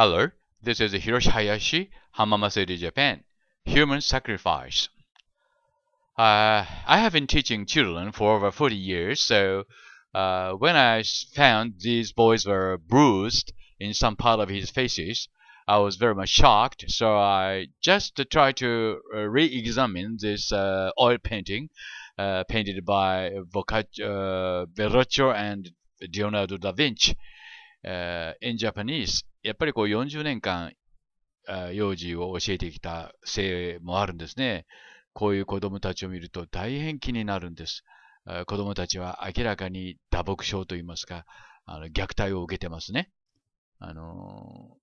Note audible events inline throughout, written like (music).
Hello, this is Hiroshi Hayashi, Hamama City, Japan. Human Sacrifice. Uh, I have been teaching children for over 40 years, so uh, when I found these boys were bruised in some part of his faces, I was very much shocked, so I just tried to uh, re-examine this uh, oil painting uh, painted by Boccaccio, uh, Verrocchio and Leonardo da Vinci. えー、in Japanese やっぱりこう40年間幼児を教えてきたせいもあるんですねこういう子供たちを見ると大変気になるんです子供たちは明らかに打撲症といいますかあの虐待を受けてますねあの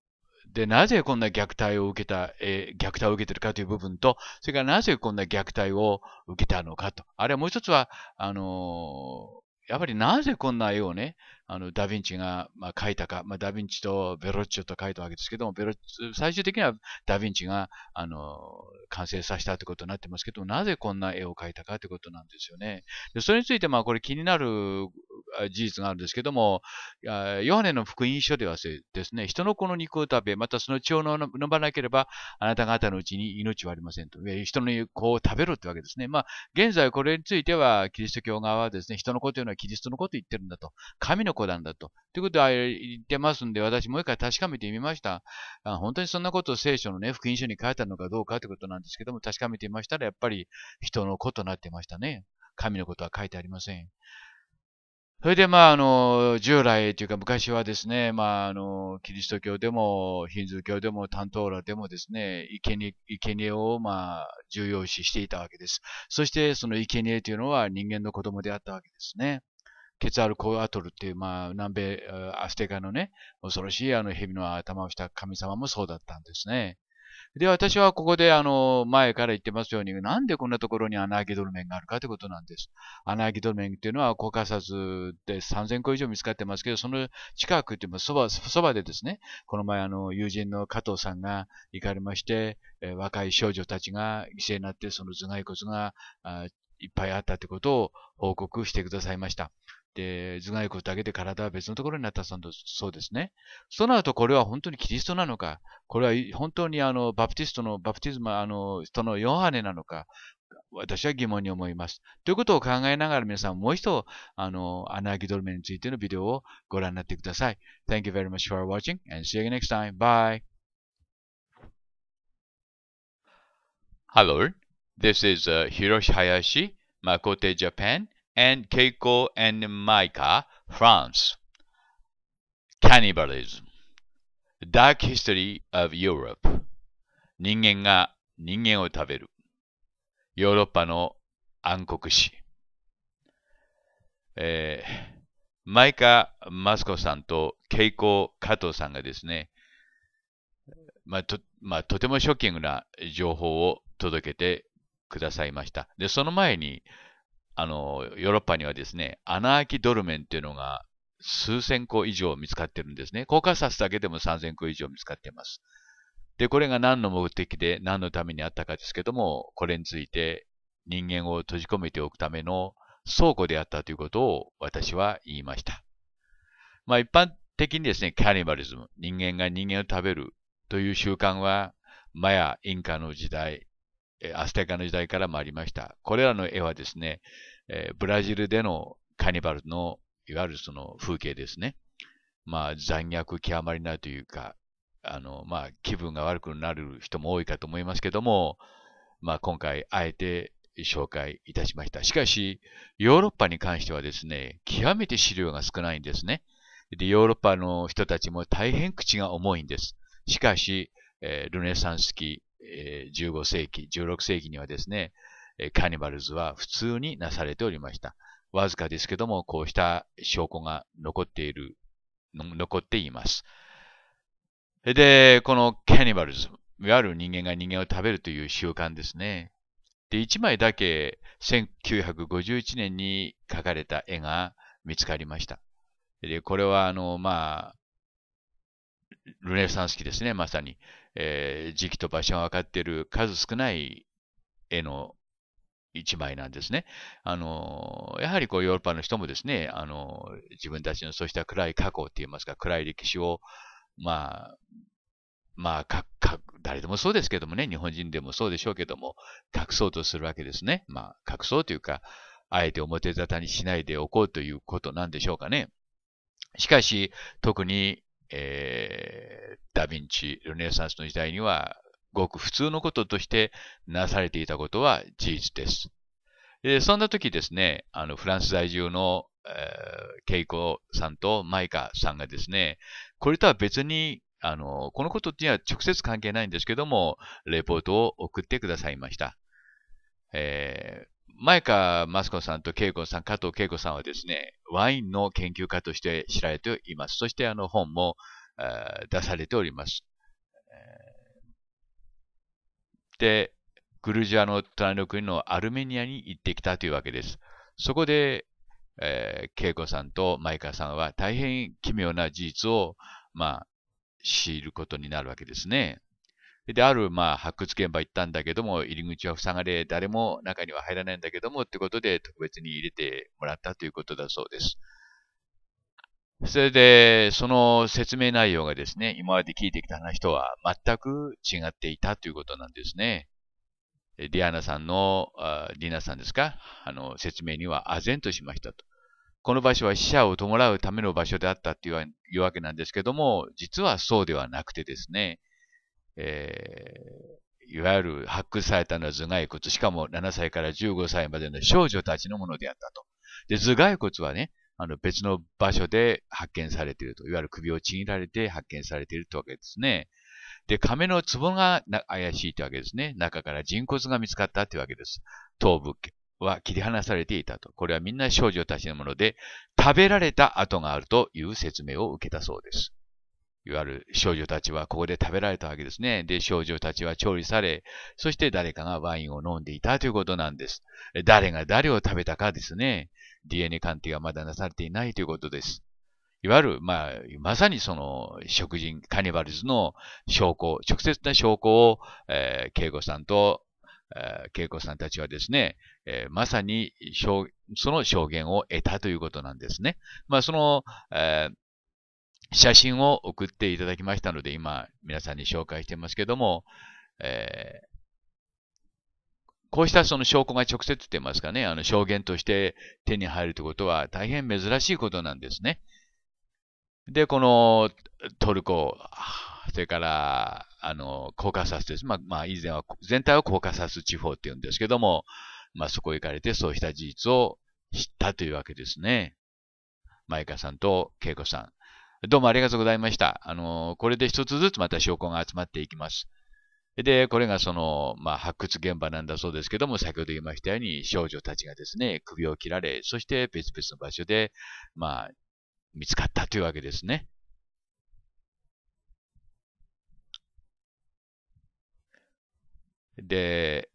で、なぜこんな虐待を受けた、えー、虐待を受けてるかという部分と、それからなぜこんな虐待を受けたのかと。あるいはもう一つは、あのやっぱりなぜこんな絵をね、あのダヴィンチが、まあ、描いたか、まあ、ダヴィンチとベロッチョと描いたわけですけども、ベロ最終的にはダヴィンチがあの完成させたということになってますけども、なぜこんな絵を描いたかということなんですよね。でそれについて、まあ、これ気になる事実があるんですけども、ヨハネの福音書ではですね、人の子の肉を食べ、またその血を飲まなければ、あなた方のうちに命はありませんと。人の子を食べろってわけですね。まあ、現在これについては、キリスト教側はですね、人の子というのはキリストの子と言ってるんだと。神の子なんだと。ということは言ってますんで、私もう一回確かめてみました。本当にそんなことを聖書のね、福音書に書いたのかどうかということなんですけども、確かめてみましたら、やっぱり人の子となってましたね。神のことは書いてありません。それで、まあ、あの、従来というか昔はですね、まあ、あの、キリスト教でも、ヒンズー教でも、タントーラでもですね、生贄、生贄を、まあ、重要視していたわけです。そして、その生贄というのは人間の子供であったわけですね。ケツアルコアトルっていう、まあ、南米、アステカのね、恐ろしいあの蛇の頭をした神様もそうだったんですね。で、私はここで、あの、前から言ってますように、なんでこんなところに穴あきドルメンがあるかということなんです。穴あきドルメンっていうのは、コーカサスで3000個以上見つかってますけど、その近くっていうのは、そば、そばでですね、この前、あの、友人の加藤さんが行かれまして、えー、若い少女たちが犠牲になって、その頭蓋骨が、いっぱいあったということを報告してくださいました。で、頭蓋骨だけで体は別のところになったそうですね。そうなると、これは本当にキリストなのか、これは本当にあのバプティストの、バプティズム、あの、人のヨハネなのか、私は疑問に思います。ということを考えながら皆さんもう一度、あの、アナードルメについてのビデオをご覧になってください。Thank you very much for watching and see you n next time. Bye! Hello, this is、uh, Hiroshi Hayashi, Makote Japan. and Keiko and m i c a France. Cannibalism. Dark History of Europe. 人間が人間を食べる。ヨーロッパの暗黒史。えー、マイカ・マスコさんとケイコ・加藤さんがですね、まあ、と、まあ、とてもショッキングな情報を届けてくださいました。で、その前に、あの、ヨーロッパにはですね、アナーキドルメンっていうのが数千個以上見つかってるんですね。コーカサスだけでも3000個以上見つかっています。で、これが何の目的で何のためにあったかですけども、これについて人間を閉じ込めておくための倉庫であったということを私は言いました。まあ一般的にですね、キャニバリズム、人間が人間を食べるという習慣は、マヤ、インカの時代、アステカの時代からもありました。これらの絵はですね、えー、ブラジルでのカニバルの、いわゆるその風景ですね。まあ、残虐極まりないというか、あの、まあ、気分が悪くなる人も多いかと思いますけども、まあ、今回、あえて紹介いたしました。しかし、ヨーロッパに関してはですね、極めて資料が少ないんですね。で、ヨーロッパの人たちも大変口が重いんです。しかし、えー、ルネサンス期、15世紀、16世紀にはですね、カニバルズは普通になされておりました。わずかですけども、こうした証拠が残っている、残っています。で、このカニバルズ、いわゆる人間が人間を食べるという習慣ですね。で、1枚だけ1951年に描かれた絵が見つかりました。で、これはあの、まあ、ルネサンス期ですね、まさに。えー、時期と場所が分かっている数少ない絵の一枚なんですね。あの、やはりこうヨーロッパの人もですね、あの、自分たちのそうした暗い過去って言いますか、暗い歴史を、まあ、まあ、か、か、誰でもそうですけどもね、日本人でもそうでしょうけども、隠そうとするわけですね。まあ、隠そうというか、あえて表沙汰にしないでおこうということなんでしょうかね。しかし、特にえー、ダヴィンチ、ルネサンスの時代には、ごく普通のこととしてなされていたことは事実です。でそんな時ですね、あの、フランス在住の、えー、ケイコさんとマイカさんがですね、これとは別に、あの、このことには直接関係ないんですけども、レポートを送ってくださいました。えー、前川マスコさんと恵子さん、加藤恵子さんはですね、ワインの研究家として知られています。そしてあの本も出されております。で、グルジアの隣の国のアルメニアに行ってきたというわけです。そこで、えー、恵子さんと前川さんは大変奇妙な事実を、まあ、知ることになるわけですね。で、ある、まあ、発掘現場行ったんだけども、入り口は塞がれ、誰も中には入らないんだけども、ってことで、特別に入れてもらったということだそうです。それで、その説明内容がですね、今まで聞いてきた話とは全く違っていたということなんですね。ディアナさんの、あディナさんですか、あの、説明には唖然としましたと。この場所は死者を弔うための場所であったっていうわけなんですけども、実はそうではなくてですね、えー、いわゆる発掘されたのは頭蓋骨、しかも7歳から15歳までの少女たちのものであったと。で、頭蓋骨はね、あの別の場所で発見されていると。いわゆる首をちぎられて発見されているというわけですね。で、亀の壺が怪しいというわけですね。中から人骨が見つかったというわけです。頭部は切り離されていたと。これはみんな少女たちのもので、食べられた跡があるという説明を受けたそうです。いわゆる少女たちはここで食べられたわけですね。で、少女たちは調理され、そして誰かがワインを飲んでいたということなんです。誰が誰を食べたかですね。DNA 鑑定がまだなされていないということです。いわゆる、まあ、まさにその、食人、カニバルズの証拠、直接な証拠を、えー、恵子さんと、えー、恵子さんたちはですね、えー、まさに、その証言を得たということなんですね。まあ、その、えー写真を送っていただきましたので、今、皆さんに紹介してますけども、えー、こうしたその証拠が直接って言いますかね、あの証言として手に入るということは大変珍しいことなんですね。で、このトルコ、それから、あの、コーカサスです。まあ、まあ、以前は、全体をコーカサス地方って言うんですけども、まあ、そこへ行かれてそうした事実を知ったというわけですね。マイカさんとケイコさん。どうもありがとうございました。あのこれで一つずつまた証拠が集まっていきます。で、これがその、まあ、発掘現場なんだそうですけども、先ほど言いましたように、少女たちがですね、首を切られ、そして別々の場所で、まあ、見つかったというわけですね。で、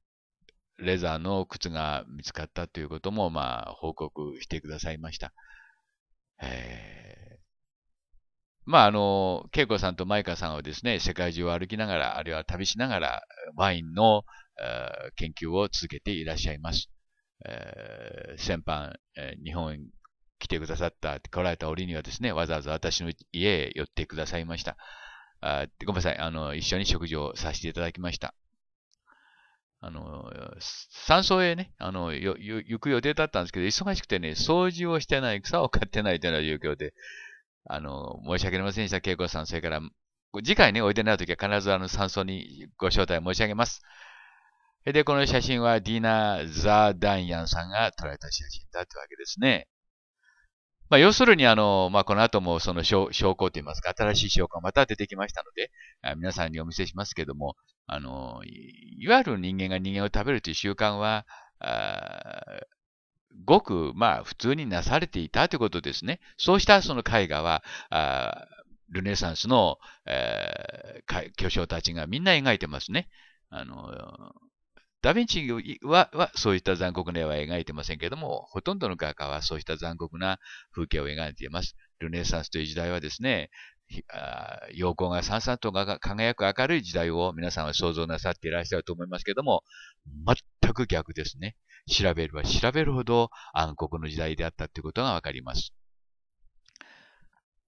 レザーの靴が見つかったということも、まあ、報告してくださいました。えーまあ、あの、恵子さんとマイカさんはですね、世界中を歩きながら、あるいは旅しながら、ワインの研究を続けていらっしゃいます。えー、先般、えー、日本来てくださった、来られた折にはですね、わざわざ私の家へ寄ってくださいました。あごめんなさい、あの、一緒に食事をさせていただきました。あの、山荘へね、あの、よ、よ、行く予定だったんですけど、忙しくてね、掃除をしてない、草を刈ってないというような状況で、あの、申し訳ありませんでした、恵子さん。それから、次回ね、おいでになるときは必ずあの、山荘にご招待申し上げます。で、この写真はディナー・ザ・ダイアンさんが撮られた写真だというわけですね。まあ、要するに、あの、まあ、この後もその証証拠といいますか、新しい証拠がまた出てきましたので、皆さんにお見せしますけども、あの、いわゆる人間が人間を食べるという習慣は、ごく、まあ、普通になされていたということですね。そうしたその絵画は、あルネサンスの、えー、巨匠たちがみんな描いてますね。あの、ダヴィンチははそういった残酷な絵は描いてませんけども、ほとんどの画家はそうした残酷な風景を描いています。ルネサンスという時代はですね、陽光がさんさんと輝く明るい時代を皆さんは想像なさっていらっしゃると思いますけども、全く逆ですね。調べれば調べるほど暗黒の時代であったということがわかります。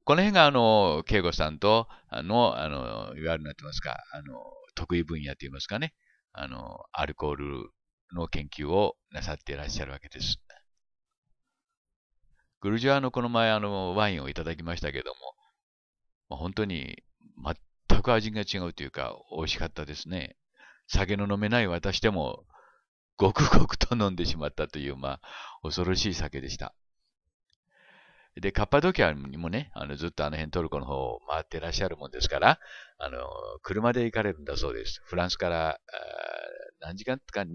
この辺が、あの、慶吾さんとあの、あの、いわゆるなってますか、あの、得意分野といいますかね、あの、アルコールの研究をなさっていらっしゃるわけです。グルジアのこの前、あの、ワインをいただきましたけども、まあ、本当に全く味が違うというか、美味しかったですね。酒の飲めない私でも、ごくごくと飲んでしまったという、まあ、恐ろしい酒でした。で、カッパドキアにもね、あの、ずっとあの辺トルコの方を回ってらっしゃるもんですから、あの、車で行かれるんだそうです。フランスから、何時間とか、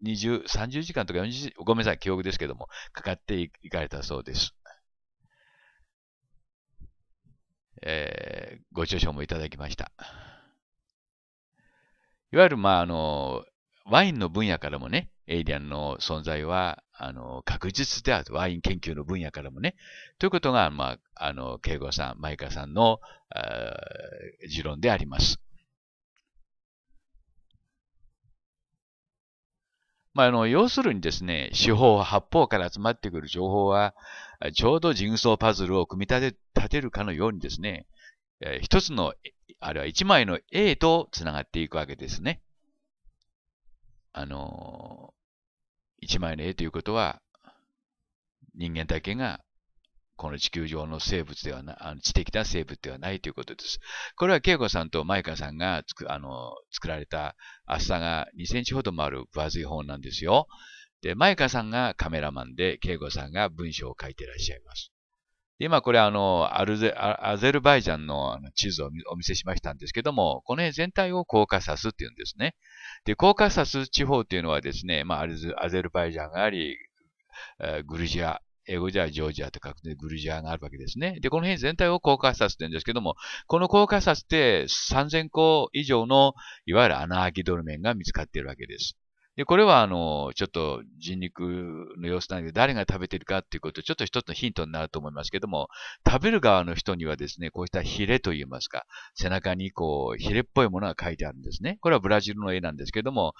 二十、30時間とか4ごめんなさい、記憶ですけども、かかって行かれたそうです。えー、ご著書もいただきました。いわゆる、まあ、あの、ワインの分野からもね、エイリアンの存在は、あの、確実である。ワイン研究の分野からもね。ということが、まあ、あの、慶吾さん、マイカさんの、持論であります。まあ、あの、要するにですね、四方八方から集まってくる情報は、ちょうどジグソーパズルを組み立て、立てるかのようにですね、え一つの、あるいは一枚の A と繋がっていくわけですね。あのー、枚の絵ということは、人間だけが、この地球上の生物ではな、あの知的な生物ではないということです。これは恵子さんとマイカさんがつく、あの、作られた厚さが2センチほどもある分厚い本なんですよ。で、マイカさんがカメラマンで、恵子さんが文章を書いていらっしゃいます。今これあの、アルゼ、アゼルバイジャンの地図をお見せしましたんですけども、この辺全体をコーカサスっていうんですね。で、コーカサス地方っていうのはですね、まあ、アゼルバイジャンがあり、グルジア、英語ではジョージアと書くでグルジアがあるわけですね。で、この辺全体をコーカサスって言うんですけども、このコーカサスって3000個以上のいわゆる穴あきドルメンが見つかっているわけです。で、これはあの、ちょっと人肉の様子なんで誰が食べてるかっていうこと、ちょっと一つのヒントになると思いますけども、食べる側の人にはですね、こうしたヒレと言いますか、背中にこう、ヒレっぽいものが書いてあるんですね。これはブラジルの絵なんですけども、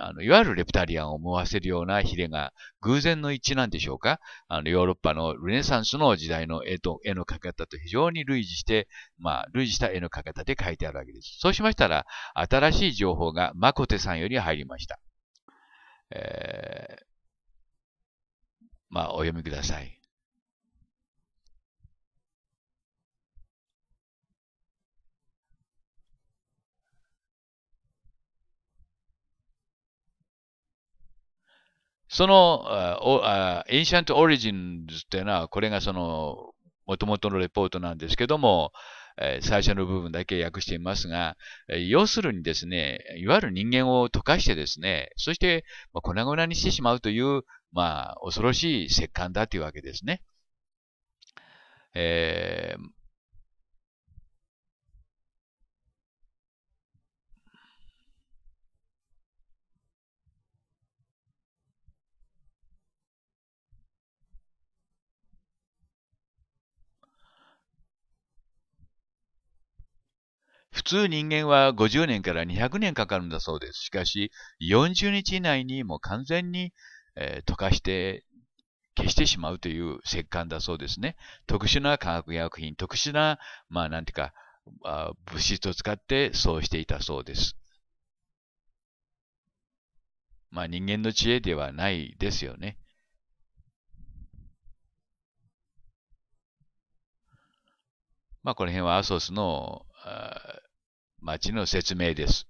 あの、いわゆるレプタリアンを思わせるようなヒレが偶然の一致なんでしょうかあの、ヨーロッパのルネサンスの時代の絵と、絵の描き方と非常に類似して、まあ、類似した絵の描き方で書いてあるわけです。そうしましたら、新しい情報がマコテさんより入りました。えー、まあ、お読みください。その、エンシャントオリジンズっていうのは、これがその、もともとのレポートなんですけども、最初の部分だけ訳していますが、要するにですね、いわゆる人間を溶かしてですね、そして、粉々にしてしまうという、まあ、恐ろしい石棺だというわけですね。えー、普通人間は50年から200年かかるんだそうです。しかし、40日以内にもう完全に、えー、溶かして消してしまうという石棺だそうですね。特殊な化学薬品、特殊な、まあなんていうか、あ物質を使ってそうしていたそうです。まあ人間の知恵ではないですよね。まあこの辺はアソスの町の説明です。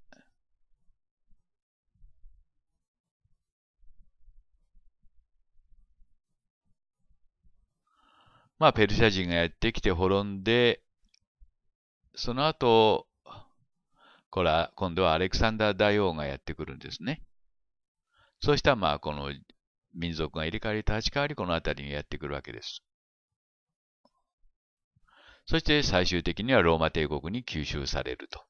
まあ、ペルシャ人がやってきて滅んで、その後、これは今度はアレクサンダー大王がやってくるんですね。そうしたらまあこの民族が入れ替わり立ち替わりこの辺りにやってくるわけです。そして最終的にはローマ帝国に吸収されると。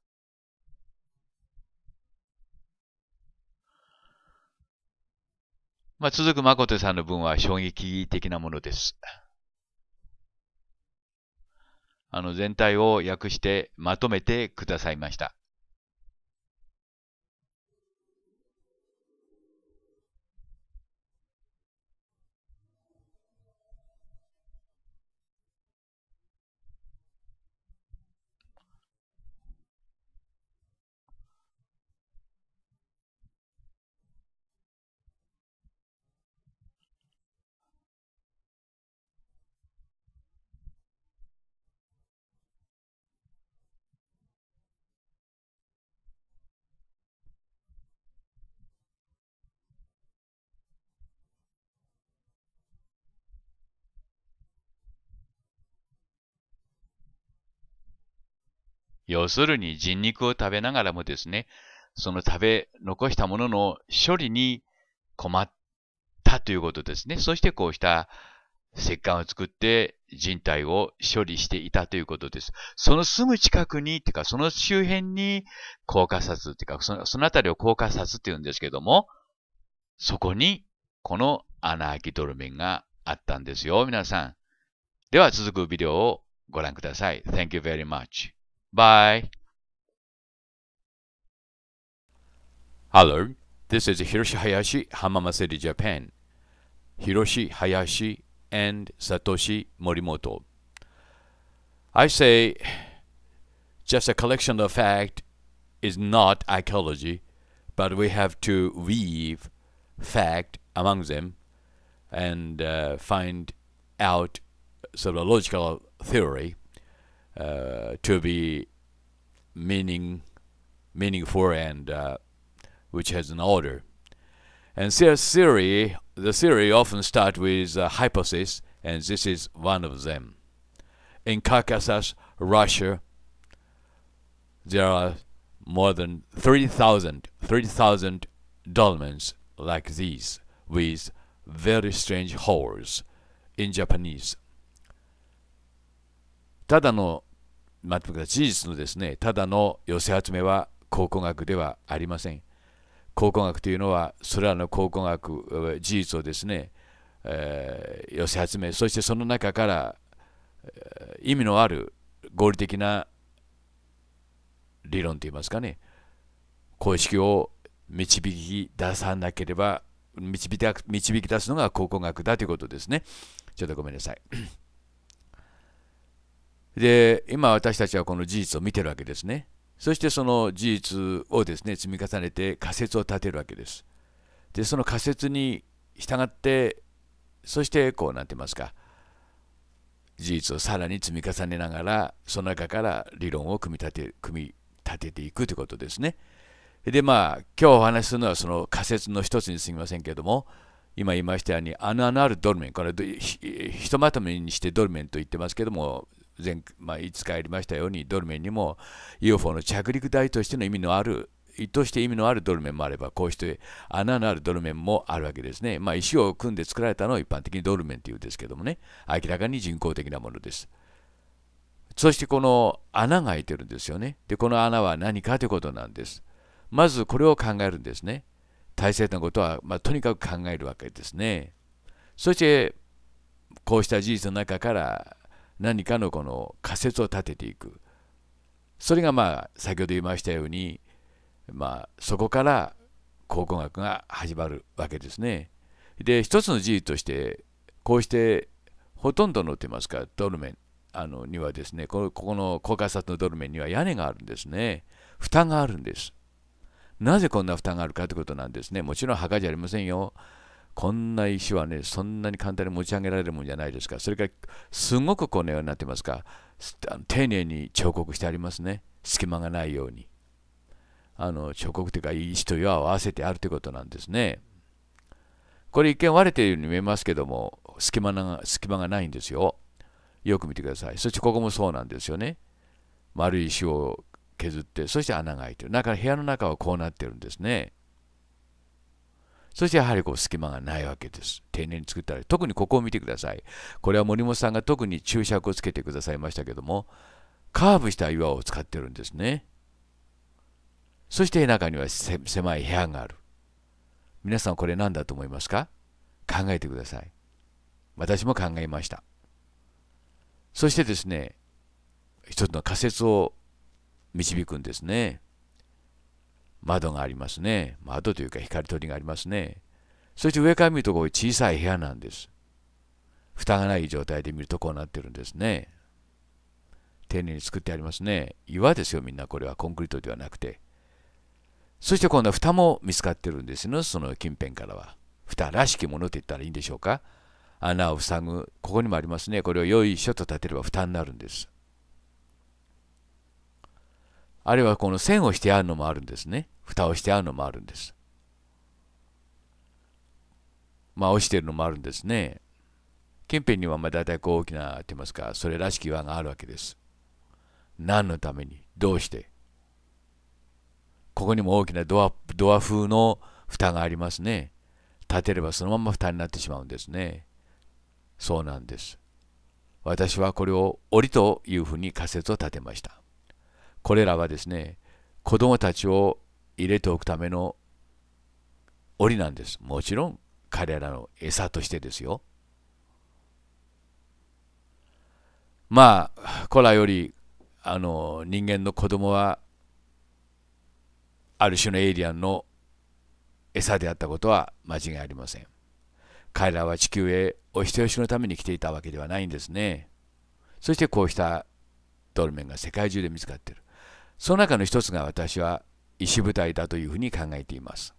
まあ、続くマコテさんの文は衝撃的なものです。あの全体を訳してまとめてくださいました。要するに人肉を食べながらもですね、その食べ残したものの処理に困ったということですね。そしてこうした石棺を作って人体を処理していたということです。そのすぐ近くに、てかその周辺に高架殺てかその、そのあたりを高架殺って言うんですけども、そこにこの穴あきドルメンがあったんですよ、皆さん。では続くビデオをご覧ください。Thank you very much. Bye. Hello, this is Hiroshi Hayashi, Hamama City, Japan. Hiroshi Hayashi and Satoshi Morimoto. I say just a collection of fact is not archaeology, but we have to weave fact among them and uh, find out sort of logical theory uh, to be meaning meaningful and uh, which has an order. And theory, the theory often starts with a hypothesis, and this is one of them. In Caucasus, Russia, there are more than 3,000 3, dolmens like these with very strange holes in Japanese ただの、待ってください、事実のですね、ただの寄せ集めは考古学ではありません。考古学というのは、それらの考古学、事実をですね、えー、寄せ集め、そしてその中から、えー、意味のある合理的な理論といいますかね、公式を導き出さなければ導き出すのが考古学だということですね。ちょっとごめんなさい。で今私たちはこの事実を見てるわけですねそしてその事実をですね積み重ねて仮説を立てるわけですでその仮説に従ってそしてこうなってますか事実をさらに積み重ねながらその中から理論を組み立て組み立てていくということですねでまあ今日お話しするのはその仮説の一つにすぎませんけれども今言いましたように穴のあるドルメンこれひとまとめにしてドルメンと言ってますけども前、まあ、いつかやりましたようにドルメンにも UFO の着陸台としての意味のある意図して意味のあるドルメンもあればこうして穴のあるドルメンもあるわけですね、まあ、石を組んで作られたのを一般的にドルメンというんですけどもね明らかに人工的なものですそしてこの穴が開いてるんですよねでこの穴は何かということなんですまずこれを考えるんですね大切なことは、まあ、とにかく考えるわけですねそしてこうした事実の中から何かのこの仮説を立てていくそれがまあ先ほど言いましたようにまあそこから考古学が始まるわけですね。で一つの事実としてこうしてほとんどのってますかドルメンあのにはですねここの高架札のドルメンには屋根があるんですね蓋があるんですなぜこんな蓋があるかということなんですねもちろん墓じゃありませんよこんな石はね、そんなに簡単に持ち上げられるもんじゃないですかそれから、すごくこのようになってますか、丁寧に彫刻してありますね、隙間がないように。あの彫刻というか、石と岩を合わせてあるということなんですね。これ一見割れているように見えますけども、隙間が隙間がないんですよ。よく見てください。そしてここもそうなんですよね。丸い石を削って、そして穴が開いてる。だから部屋の中はこうなってるんですね。そしてやはりこう隙間がないわけです。丁寧に作ったら、特にここを見てください。これは森本さんが特に注釈をつけてくださいましたけども、カーブした岩を使ってるんですね。そして中には狭い部屋がある。皆さんこれ何だと思いますか考えてください。私も考えました。そしてですね、一つの仮説を導くんですね。窓がありますね。窓というか光取りがありますね。そして上から見るとこう小さい部屋なんです。蓋がない状態で見るとこうなってるんですね。丁寧に作ってありますね。岩ですよ、みんな。これはコンクリートではなくて。そして今度は蓋も見つかってるんですよ、その近辺からは。蓋らしきものって言ったらいいんでしょうか。穴を塞ぐ。ここにもありますね。これをよいしょと立てれば蓋になるんです。あるいはこの線をしてあるのもあるんですね。蓋をしてあるのもあるんです。まあ、落ちてるのもあるんですね。憲兵にはまあ大体こう大きなってますか、それらしき輪があるわけです。何のためにどうしてここにも大きなドアドア風の蓋がありますね。立てればそのまま蓋になってしまうんですね。そうなんです。私はこれを檻というふうに仮説を立てました。これらはですね、子供たちを入れておくための檻なんです。もちろん彼らの餌としてですよ。まあ、古来よりあの人間の子供はある種のエイリアンの餌であったことは間違いありません。彼らは地球へお人よしのために来ていたわけではないんですね。そしてこうしたドルメンが世界中で見つかっている。その中の一つが私は石舞台だというふうに考えています。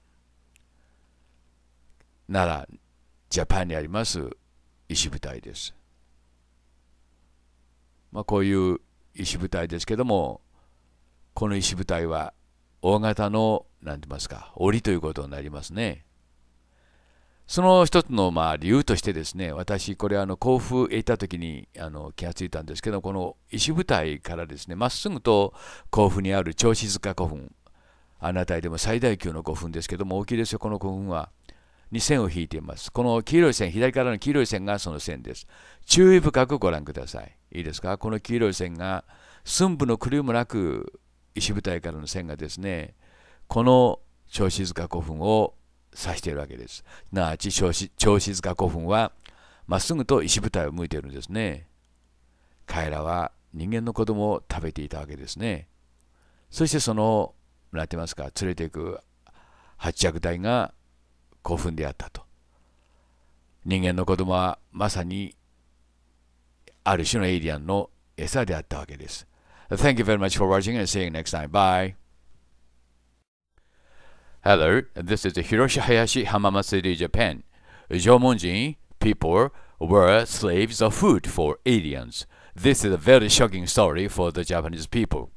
奈良、ジャパンにあります石舞台です。まあ、こういう石舞台ですけども、この石舞台は大型の、なんて言いますか、檻ということになりますね。その一つのまあ理由としてですね、私、これ、あの甲府へ行った時にあの気がついたんですけど、この石舞台からですね、まっすぐと甲府にある銚子塚古墳、あなたへでも最大級の古墳ですけども大きいですよこの古墳はに線を引いていますこの黄色い線左からの黄色い線がその線です注意深くご覧くださいいいですかこの黄色い線が寸分の狂いもなく石舞台からの線がですねこの小子塚古墳を指しているわけです。すなわち子、小子塚古墳はまっすぐと石舞台を向いているんですね。彼らは人間の子供を食べていたわけですね。そしてそのなってますか連れていく八着隊が古墳であったと人間の子供はまさにある種のエイリアンの餌であったわけです Thank you very much for watching and see you next time. Bye. Hello, this is Hiroshi Hayashi Hamamasuri, Japan. Jomonjin people were slaves of food for aliens. This is a very shocking story for the Japanese people.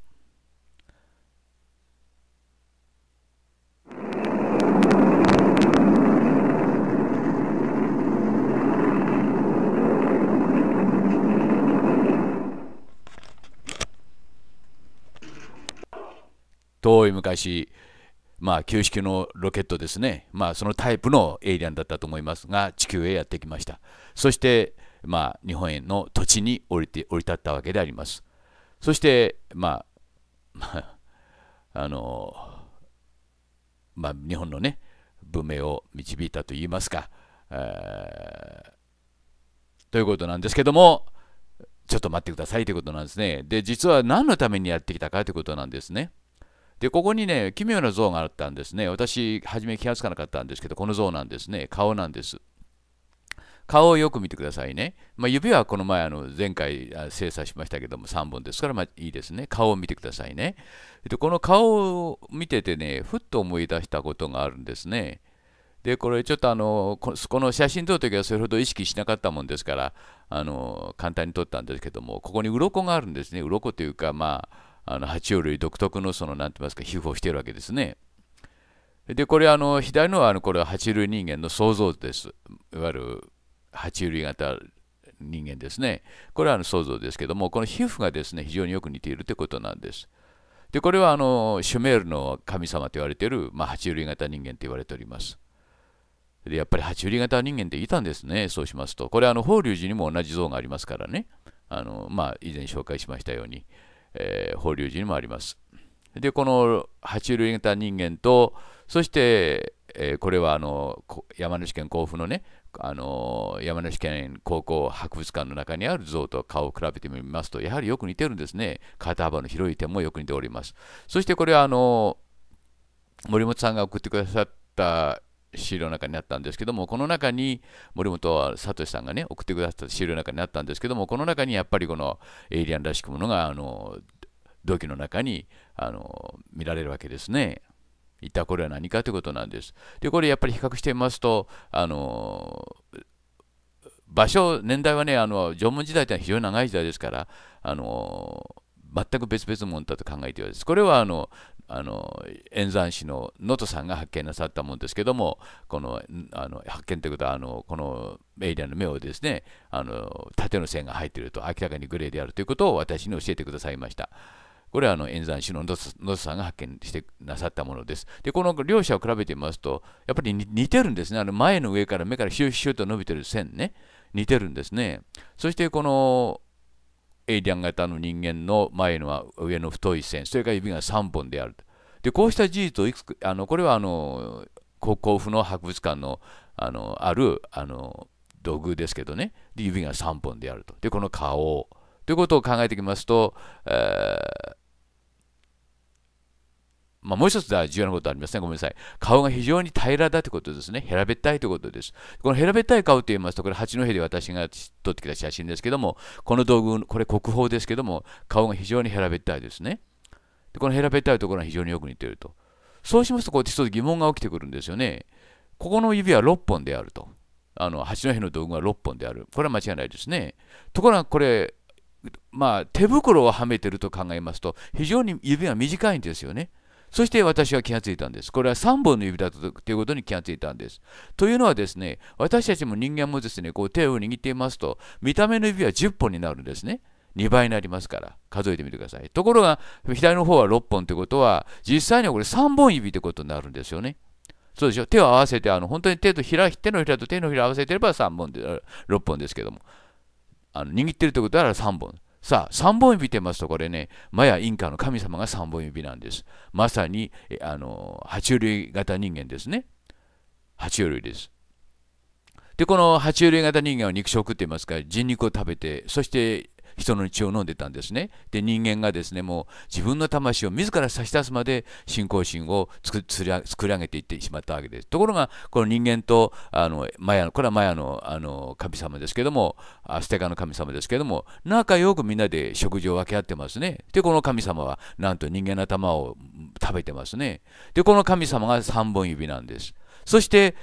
遠い昔、まあ、旧式のロケットですね、まあ、そのタイプのエイリアンだったと思いますが、地球へやってきました。そして、まあ、日本への土地に降りて降り立ったわけであります。そして、まあ、まあ、あの、まあ、日本のね、文明を導いたといいますか、えー、ということなんですけども、ちょっと待ってくださいということなんですね。で、実は何のためにやってきたかということなんですね。で、ここにね、奇妙な像があったんですね。私、初め気がつかなかったんですけど、この像なんですね。顔なんです。顔をよく見てくださいね。まあ、指はこの前、あの前回精査しましたけども、3本ですから、まあ、いいですね。顔を見てくださいね。で、この顔を見ててね、ふっと思い出したことがあるんですね。で、これちょっとあの、この写真撮るときはそれほど意識しなかったもんですから、あの、簡単に撮ったんですけども、ここに鱗があるんですね。鱗というか、まあ、あの爬虫類独特のその何て言いますか皮膚をしているわけですね。でこれあの左のはあのこれは爬虫類人間の想像図です。いわゆる爬虫類型人間ですね。これはあの想像ですけどもこの皮膚がですね非常によく似ているということなんです。でこれはあのシュメールの神様と言われている、まあ、爬虫類型人間と言われております。でやっぱり爬虫類型人間っていたんですね、そうしますと。これ、あの法隆寺にも同じ像がありますからね、あのまあ、以前紹介しましたように。えー、法隆寺にもあります。でこの爬虫類型人間とそして、えー、これはあの山梨県甲府のねあの山梨県高校博物館の中にある像と顔を比べてみますとやはりよく似てるんですね肩幅の広い点もよく似ておりますそしてこれはあの森本さんが送ってくださった資料の中にあったんですけども、この中に森本聡さんがね、送ってくださった資料の中にあったんですけども、この中にやっぱりこのエイリアンらしくものが、あの、土器の中にあの見られるわけですね。一体これは何かということなんです。で、これやっぱり比較してみますと、あの、場所、年代はね、あの縄文時代というのは非常に長い時代ですから、あの全く別々のものだと考えています。これはあのあの演山市の能登さんが発見なさったもんですけどもこのあの発見ということはあのこのエイリアンの目をですねあの縦の線が入っていると明らかにグレーであるということを私に教えてくださいました。これはあの師の野田さんが発見してなさったものです。で、この両者を比べてみますと、やっぱり似てるんですね。あの前の上から目からシューシューと伸びてる線ね。似てるんですね。そしてこのエイリアン型の人間の前のは上の太い線それから指が3本であるでこうした事実をいくつあのこれはあの国甲府の博物館のあのあるあの土偶ですけどねで指が3本であるとでこの顔ということを考えてきますと、えーまあ、もう一つは重要なことありますね。ごめんなさい。顔が非常に平らだということですね。平べったいということです。この平べったい顔と言いますと、これ八戸で私が撮ってきた写真ですけども、この道具、これ国宝ですけども、顔が非常に平べったいですね。でこの平べったいところが非常によく似ていると。そうしますと、こうやって一つ疑問が起きてくるんですよね。ここの指は6本であると。あの八戸の道具は6本である。これは間違いないですね。ところがこれ、まあ、手袋をはめてると考えますと、非常に指が短いんですよね。そして私は気がついたんです。これは3本の指だとということに気がついたんです。というのはですね、私たちも人間もですね、こう手を握っていますと、見た目の指は10本になるんですね。2倍になりますから、数えてみてください。ところが、左の方は6本ということは、実際にはこれ3本指ということになるんですよね。そうでしょ手を合わせて、あの本当に手とひら手のひらと手のひら合わせてれば3本で6本ですけども、あの握ってるということなら3本。さあ、3本指と言いますと、これね、マヤ・インカの神様が3本指なんです。まさに、あの、爬虫類型人間ですね。爬虫類です。で、この爬虫類型人間は肉食って言いますか人肉を食べて、そして人の血を飲んでたんですね。で人間がですねもう自分の魂を自ら差し出すまで信仰心を作り上げていってしまったわけです。ところがこの人間とあのマヤこれはマヤのあの神様ですけどもアステカの神様ですけども仲良くみんなで食事を分け合ってますね。でこの神様はなんと人間の頭を食べてますね。でこの神様が3本指なんです。そして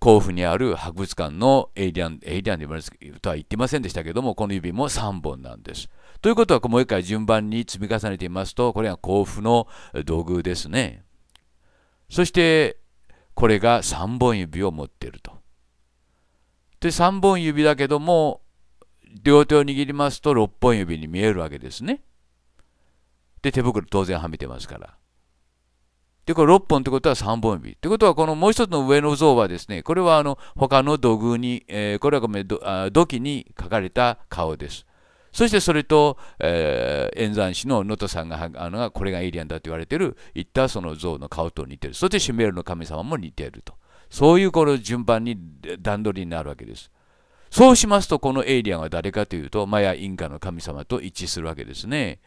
甲府にある博物館のエイリアン、エイリアンで言われるとは言ってませんでしたけども、この指も3本なんです。ということは、もう一回順番に積み重ねてみますと、これが甲府の土偶ですね。そして、これが3本指を持っていると。で、3本指だけども、両手を握りますと6本指に見えるわけですね。で、手袋当然はめてますから。で、これ6本ってことは3本指。ってことは、このもう一つの上の像はですね、これはあの他の土偶に、えー、これはごめん土器に書かれた顔です。そしてそれと、えー、演算師の能登さんがあのこれがエイリアンだと言われてるいったその像の顔と似てるそしてシュメールの神様も似ているとそういうこの順番に段取りになるわけですそうしますとこのエイリアンは誰かというとマヤ・インカの神様と一致するわけですね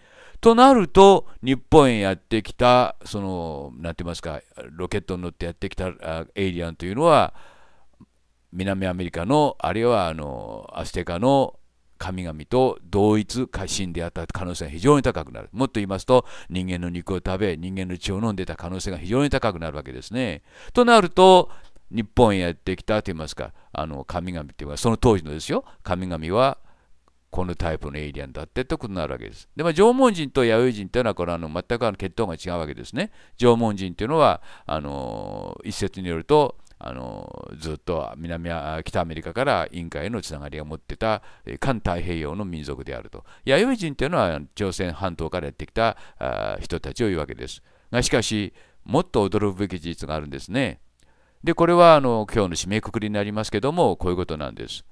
となると、日本へやってきた、その、なて言いますか、ロケットに乗ってやってきたエイリアンというのは、南アメリカの、あるいはあのアステカの神々と同一過信であった可能性が非常に高くなる。もっと言いますと、人間の肉を食べ、人間の血を飲んでた可能性が非常に高くなるわけですね。となると、日本へやってきたと言いますか、あの神々というのは、その当時のですよ、神々はこのタイプのエイリアンだってってことになるわけです。で、まあ、縄文人と弥生人っていうのは、これあの全くあの血統が違うわけですね。縄文人っていうのは、あの一説によると、あのずっと南北アメリカからインカへのつながりを持ってた環太平洋の民族であると。弥生人っていうのは朝鮮半島からやってきた人たちを言うわけです。がしかし、もっと驚くべき事実があるんですね。で、これはあの今日の締めくくりになりますけども、こういうことなんです。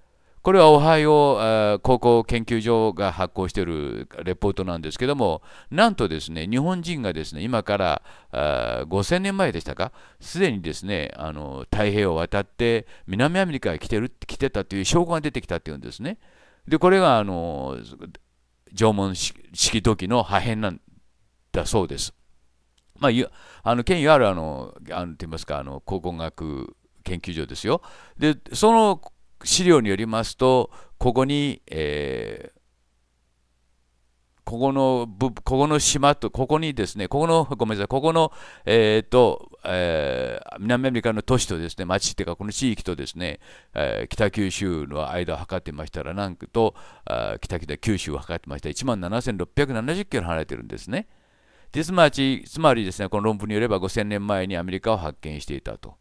これはオハイオ高校研究所が発行しているレポートなんですけども、なんとですね、日本人がですね、今から5000年前でしたか、すでにですね、あの太平洋を渡って南アメリカへ来てる来てたという証拠が出てきたっていうんですね。で、これがあの縄文式土器の破片なんだそうです。まあ、あの県いわゆるあの、あのと言いますか、あの考古学研究所ですよ。で、その資料によりますとここに、えー、ここのここの島とここにですねここのごめんなさいここのえっ、ー、と、えー、南アメリカの都市とですね町っていうかこの地域とですね、えー、北九州の間を測ってましたらなんとあ北北九州を測ってました1万7670キロ離れてるんですね。ですまちつまりですねこの論文によれば5000年前にアメリカを発見していたと。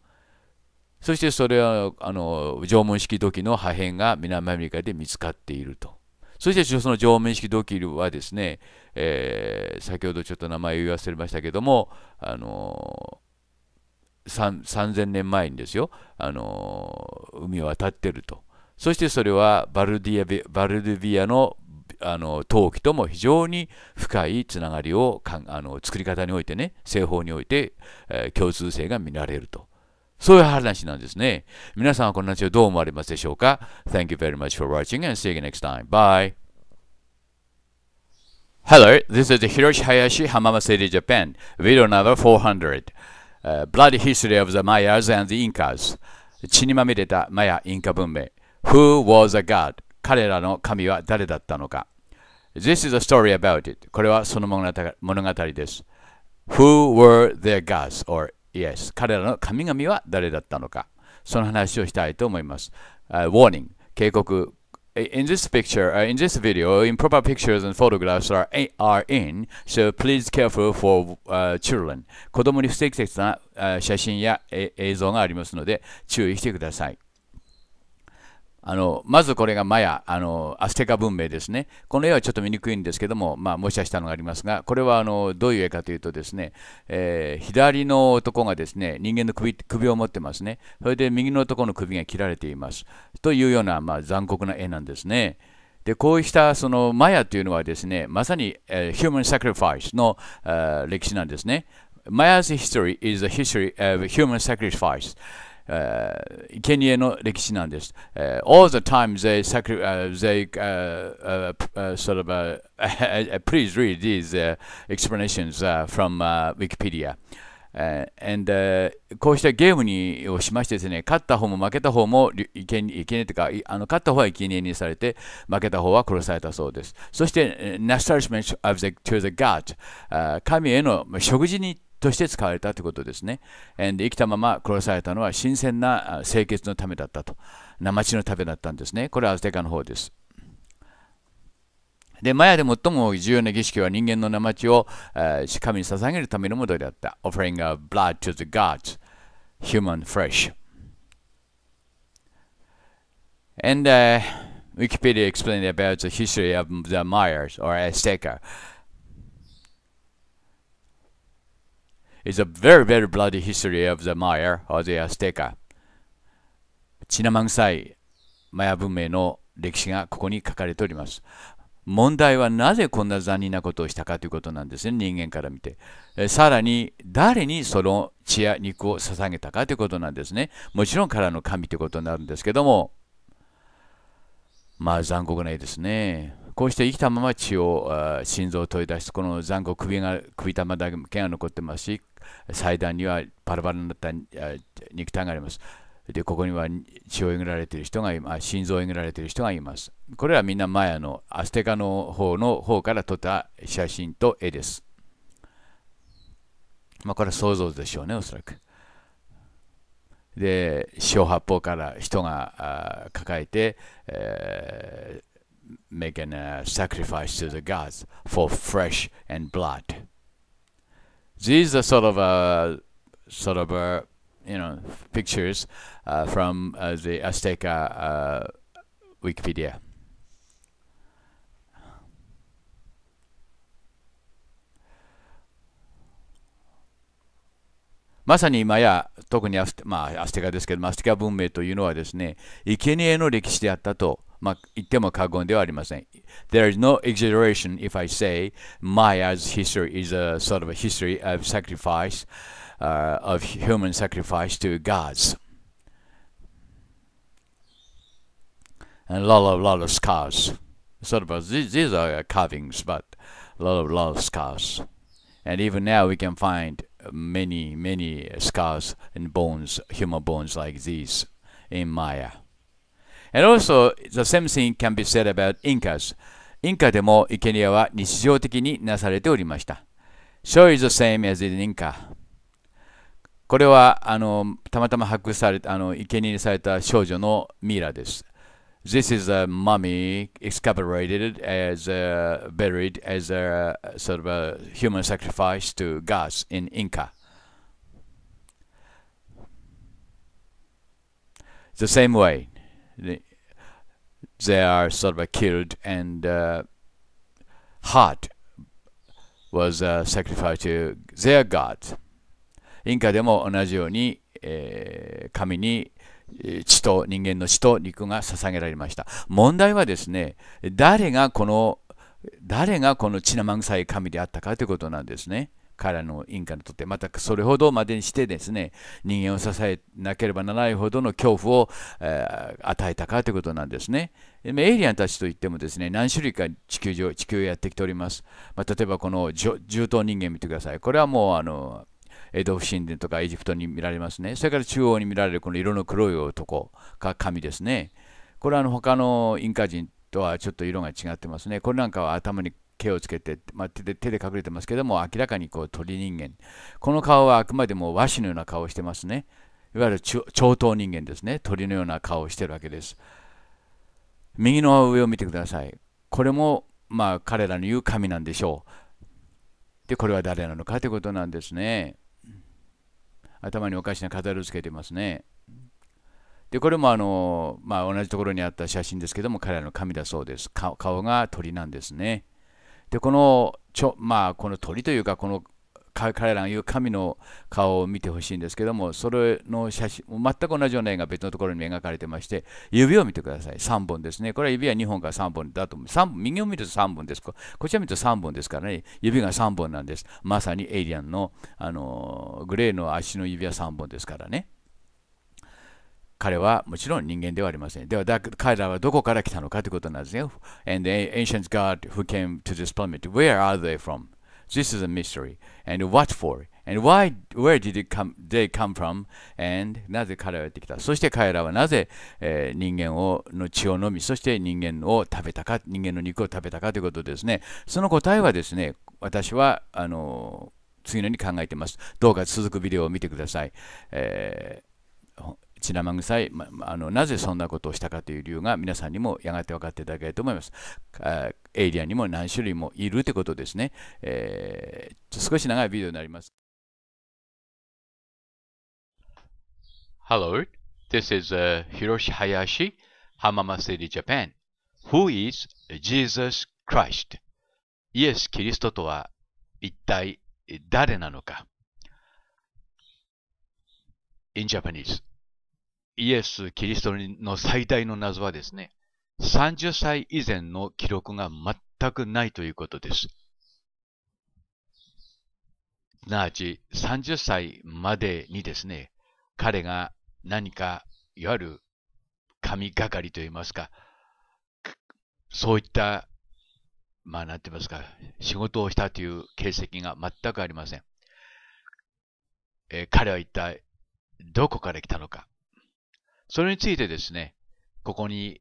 そしてそれはあの縄文式土器の破片が南アメリカで見つかっていると。そしてその縄文式土器はですね、えー、先ほどちょっと名前を言わせましたけども、あのー、3000年前にですよ、あのー、海を渡ってると。そしてそれはバルディアバルデビアのあの陶器とも非常に深いつながりをかあの作り方においてね製法において、えー、共通性が見られるとそういう話なんですね。皆さんはこの話をどう思われますでしょうか ?Thank you very much for watching and see you next time. Bye! Hello, this is Hiroshi Hayashi, Hamama City, Japan. Video number 400. Uh, Bloody History of the Mayas and the Incas. 血にまみれたマヤ・インカ文明。Who was a god? 彼らの神は誰だったのか ?This is a story about it. これはその物語です。Who were their gods or イエス。彼らの神々は誰だったのか。その話をしたいと思います。Uh, warning 警告 In this picture,、uh, in this video, improper pictures and photographs are, are in, so please careful for、uh, children. 子供に不適切な、uh, 写真や映像がありますので注意してください。あのまずこれがマヤあの、アステカ文明ですね。この絵はちょっと見にくいんですけども、まあ、模写したのがありますが、これはあのどういう絵かというとですね、えー、左の男がですね人間の首首を持ってますね。それで右の男の首が切られています。というような、まあ、残酷な絵なんですね。でこうしたそのマヤというのはですね、まさに、えー、Human Sacrifice の、えー、歴史なんですね。Maya's history is the history of human sacrifice. 生贄の歴史なんです。all the time they, they sort of (laughs) please read these explanations from Wikipedia. and, こうしたゲームにをしましてですね、勝った方も負けた方も生贄というか、あの勝った方は生贄にされて、負けた方は殺されたそうです。そして、ナスタ t h メント・ the God、ガー神への食事に行って、として使われたということですね。で生きたまま殺されたのは新鮮な清潔のためだったと。生地のためだったんですね。これはアズテカの方です。で、マヤで最も重要な儀式は人間の生地を、えー、神に捧げるためのものであった。Offering of blood to the gods, human flesh. And、uh, Wikipedia explained about the history of the Mayas or Azteca. is a very, very bloody history of the Maya or the Azteca. 血生いマヤ文明の歴史がここに書かれております。問題はなぜこんな残忍なことをしたかということなんですね、人間から見て。さらに、誰にその血や肉を捧げたかということなんですね。もちろんからの神ということになるんですけども、まあ残酷ないですね。こうして生きたまま血を心臓を取り出して、この残酷首が首玉だけが残ってますし、祭壇にはバラバラになった肉体があります。で、ここには血をえぐられている人がい心臓をえぐられている人がいます。これはみんなマヤのアステカの方の方から撮った写真と絵です。まあ、これは想像でしょうね、おそらく。で、小八方から人が抱えて、えー make an、g a sacrifice to the gods for flesh and blood. These are sort of uh, sort of uh, you know pictures uh, from uh, the Azteca uh, Wikipedia. まさに今や、特にアス,、まあ、アステカですけども、アステカ文明というのはですね、生贄の歴史であったと、まあ、言っても過言ではありません。There is no exaggeration if I say Maya's history is a sort of a history of sacrifice,、uh, of human sacrifice to gods. And a lot of, lot of scars. Sort of a, these, these are carvings, but a lot of, lot of scars. And even now we can find many, many s c a r s and bones, human bones like these in Maya. And also, the same thing can be said about Incas. インカでも生贄は日常的になされておりました。Show is the same as in Inca. これはあのたまたま発掘されたあの生贄にされた少女のミイラです。This is a mummy excavated as a buried as a sort of a human sacrifice to gods in Inca. The same way, they are sort of killed and uh, heart was uh, sacrificed to their god. インカでも同じように、えー、神に血と人間の血と肉が捧げられました問題はですね誰がこの誰がこの血生臭い神であったかということなんですね彼らの因果にとってまたそれほどまでにしてですね人間を支えなければならないほどの恐怖を、えー、与えたかということなんですねエイリアンたちといってもですね何種類か地球上地球をやってきております、まあ、例えばこの重頭人間見てくださいこれはもうあのエドフ神殿とかエジプトに見られますね。それから中央に見られるこの色の黒い男が神ですね。これはあの他のインカ人とはちょっと色が違ってますね。これなんかは頭に毛をつけて、まあ、手で手で隠れてますけども明らかにこう鳥人間この顔はあくまでも和紙のような顔をしてますねいわゆる超頭人間ですね鳥のような顔をしてるわけです右の上を見てくださいこれもまあ彼らの言う神なんでしょうでこれは誰なのかということなんですね頭におかしな飾りをつけてますね。で、これもあの、まあ、同じところにあった写真ですけども、彼らの神だそうです。顔が鳥なんですね。で、このちょ、まあ、この鳥というか、この彼らが言う神の顔を見てほしいんですけども、それの写真、全く同じような絵が別のところに描かれてまして、指を見てください。3本ですね。これは指は2本から3本だと思う。3本、右を見ると3本です。こちを見ると3本ですからね。指が3本なんです。まさにエイリアンの、あの、グレーの足の指は3本ですからね。彼はもちろん人間ではありません。では、彼らはどこから来たのかということなんですね。And the ancient God who came to this planet, where are they from? This is a mystery. And what for? And why, where did it come, they come from? And なぜ彼らはやってきたそして彼らはなぜ、えー、人間をの血を飲み、そして人間を食べたか、人間の肉を食べたかということですね。その答えはですね、私はあの次のように考えています。どうか続くビデオを見てください。えー血生臭い、まあの、なぜそんなことをしたかという理由が皆さんにもやがて分かっていただけると思います。エリアにも何種類もいるってことですね。えー、少し長いビデオになります。Hello, this is、uh, Hiroshi Hayashi, Hamama City, Japan. Who is Jesus Christ? イエス・キリストとは一体誰なのか ?In Japanese. イエス・キリストの最大の謎はですね、30歳以前の記録が全くないということです。すなわち30歳までにですね、彼が何か、いわゆる神がかりといいますか、そういった、まあなんて言いますか、仕事をしたという形跡が全くありません。えー、彼は一体どこから来たのか。それについてですね、ここに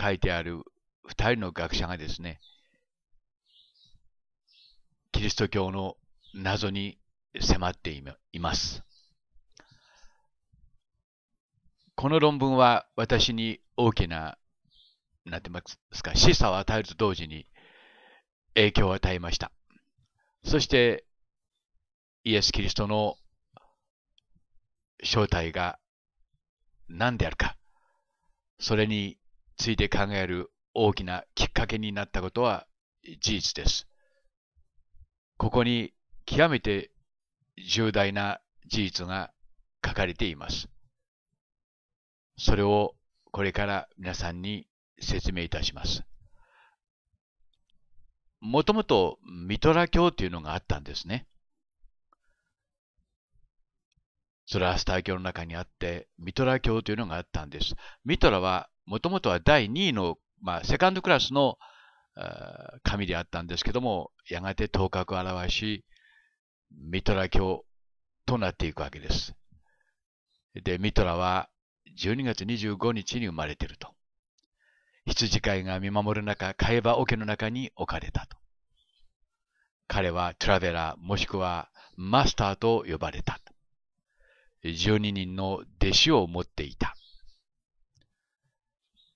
書いてある2人の学者がですね、キリスト教の謎に迫っています。この論文は私に大きな、なんて言いますか、示唆を与えると同時に影響を与えました。そして、イエス・キリストの正体が何であるか、それについて考える大きなきっかけになったことは事実です。ここに極めて重大な事実が書かれています。それをこれから皆さんに説明いたします。もともとミトラ教というのがあったんですね。それはアスター教の中にあって、ミトラ教というのがあったんです。ミトラはもともとは第2位の、まあ、セカンドクラスの神であったんですけども、やがて頭角を現し、ミトラ教となっていくわけです。で、ミトラは12月25日に生まれていると。羊飼いが見守る中、飼えば桶の中に置かれたと。彼はトラベラーもしくはマスターと呼ばれた。12人の弟子を持っていた。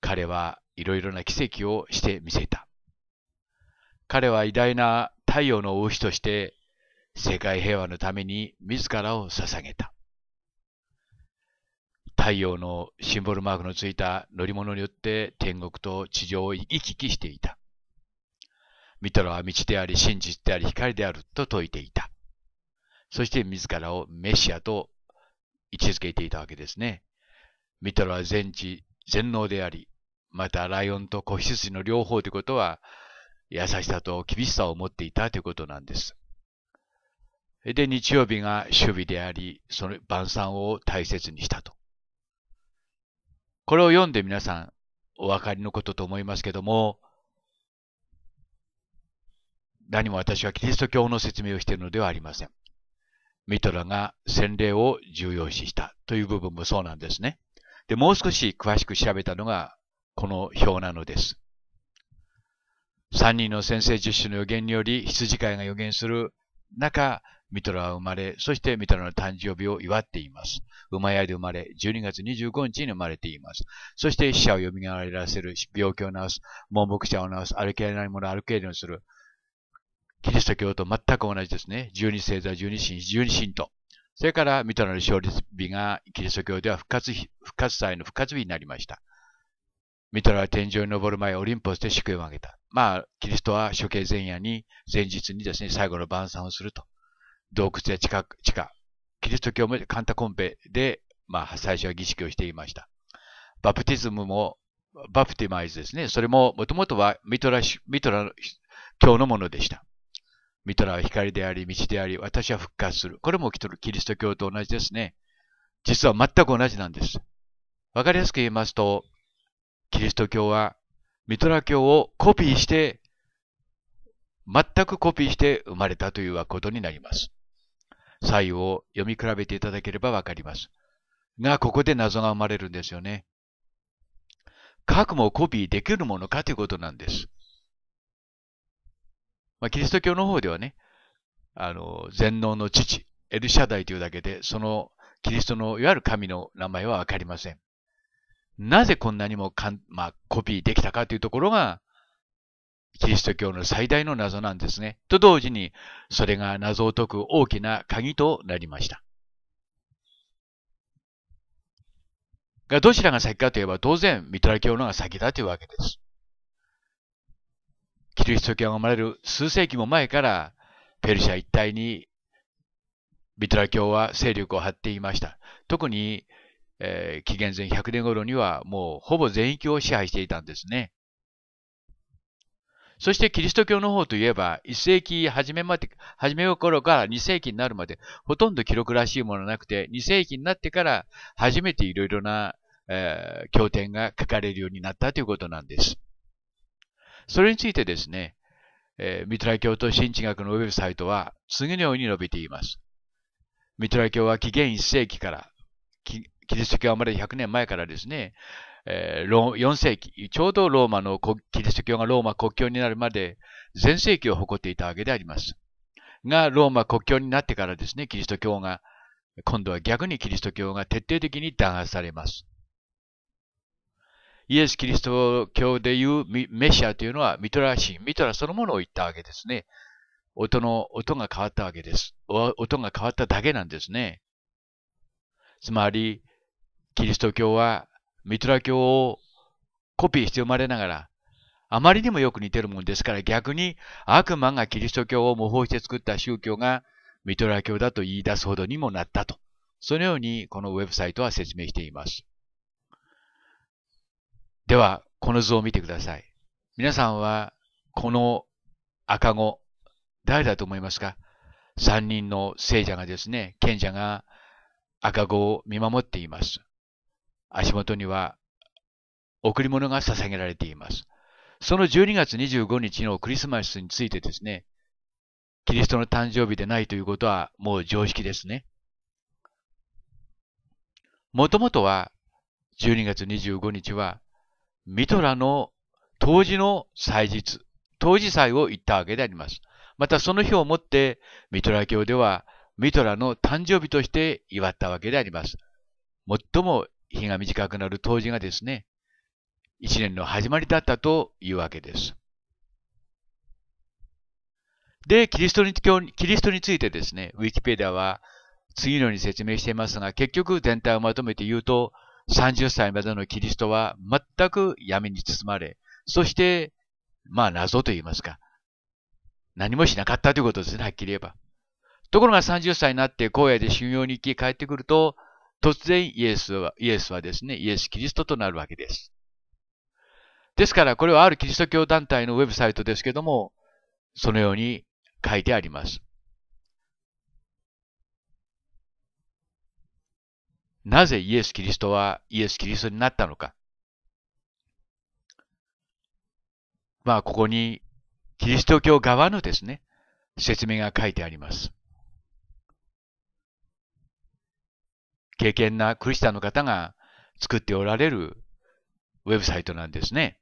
彼はいろいろな奇跡をしてみせた。彼は偉大な太陽の王妃として世界平和のために自らを捧げた。太陽のシンボルマークのついた乗り物によって天国と地上を行き来していた。ミトラは道であり真実であり光であると説いていた。そして自らをメシアと位置づけていたわけですね。ミトラは全知全能であり、またライオンと子羊の両方ということは、優しさと厳しさを持っていたということなんです。で、日曜日が守備であり、その晩餐を大切にしたと。これを読んで皆さん、お分かりのことと思いますけども、何も私はキリスト教の説明をしているのではありません。ミトラが洗礼を重要視したという部分もそうなんですね。で、もう少し詳しく調べたのが、この表なのです。三人の先生十種の予言により、羊飼いが予言する中、ミトラは生まれ、そしてミトラの誕生日を祝っています。馬屋で生まれ、12月25日に生まれています。そして死者を蘇らせる、病気を治す、盲目者を治す、歩けない者を歩けるようにする。キリスト教と全く同じですね。12星座、12神、12神と。それからミトラの勝利日がキリスト教では復活日復活祭の復活日になりました。ミトラは天井に登る前、オリンポスで祝宴を挙げた。まあ、キリストは処刑前夜に、前日にですね、最後の晩餐をすると。洞窟や地下、地下。キリスト教もカンタコンペで、まあ、最初は儀式をしていました。バプティズムも、バプティマイズですね。それも、もともとはミトラ、ミトラ教のものでした。ミトラは光であり、道であり、私は復活する。これもとるキリスト教と同じですね。実は全く同じなんです。わかりやすく言いますと、キリスト教はミトラ教をコピーして、全くコピーして生まれたということになります。左右を読み比べていただければわかります。が、ここで謎が生まれるんですよね。核もコピーできるものかということなんです。まあ、キリスト教の方ではね、あの、全能の父、エルシャダイというだけで、そのキリストのいわゆる神の名前はわかりません。なぜこんなにもかん、まあ、コピーできたかというところが、キリスト教の最大の謎なんですね。と同時に、それが謎を解く大きな鍵となりました。が、どちらが先かといえば、当然、ミトラ教のが先だというわけです。キリスト教が生まれる数世紀も前からペルシャ一帯にビトラ教は勢力を張っていました。特に、えー、紀元前100年頃にはもうほぼ全域を支配していたんですね。そしてキリスト教の方といえば、1世紀初めまで、初め頃から2世紀になるまで、ほとんど記録らしいものなくて、2世紀になってから初めていろいろな、えー、経典が書かれるようになったということなんです。それについてですね、えー、ミトラ教と新地学のウェブサイトは次のように述べています。ミトラ教は紀元1世紀から、キリスト教はまだ100年前からですね、えー、4世紀、ちょうどローマのキリスト教がローマ国教になるまで全世紀を誇っていたわけであります。が、ローマ国教になってからですね、キリスト教が、今度は逆にキリスト教が徹底的に弾圧されます。イエス・キリスト教でいうメシアというのはミトラ神、ミトラそのものを言ったわけですね。音の、音が変わったわけです。音が変わっただけなんですね。つまり、キリスト教はミトラ教をコピーして生まれながら、あまりにもよく似てるもんですから逆に悪魔がキリスト教を模倣して作った宗教がミトラ教だと言い出すほどにもなったと。そのようにこのウェブサイトは説明しています。では、この図を見てください。皆さんは、この赤子、誰だと思いますか三人の聖者がですね、賢者が赤子を見守っています。足元には贈り物が捧げられています。その12月25日のクリスマスについてですね、キリストの誕生日でないということはもう常識ですね。もともとは12月25日はミトラの当時の祭日、当時祭を言ったわけであります。またその日をもって、ミトラ教ではミトラの誕生日として祝ったわけであります。最も日が短くなる当時がですね、一年の始まりだったというわけです。で、キリストにキリストについてですね、ウィキペディアは次のように説明していますが、結局全体をまとめて言うと、30歳までのキリストは全く闇に包まれ、そして、まあ謎と言いますか、何もしなかったということですね、はっきり言えば。ところが30歳になって荒野で修行に行き帰ってくると、突然イエスは、イエスはですね、イエス・キリストとなるわけです。ですから、これはあるキリスト教団体のウェブサイトですけども、そのように書いてあります。なぜイエス・キリストはイエス・キリストになったのか。まあ、ここにキリスト教側のですね、説明が書いてあります。敬虔なクリスチャンの方が作っておられるウェブサイトなんですね。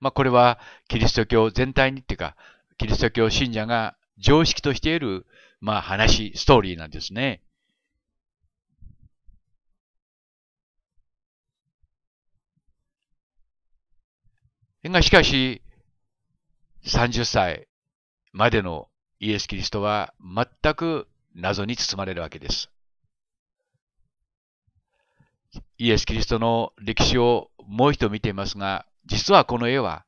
まあ、これはキリスト教全体にっていうか、キリスト教信者が常識としている、まあ話、ストーリーなんですね。がしかし、30歳までのイエス・キリストは全く謎に包まれるわけです。イエス・キリストの歴史をもう一度見ていますが、実はこの絵は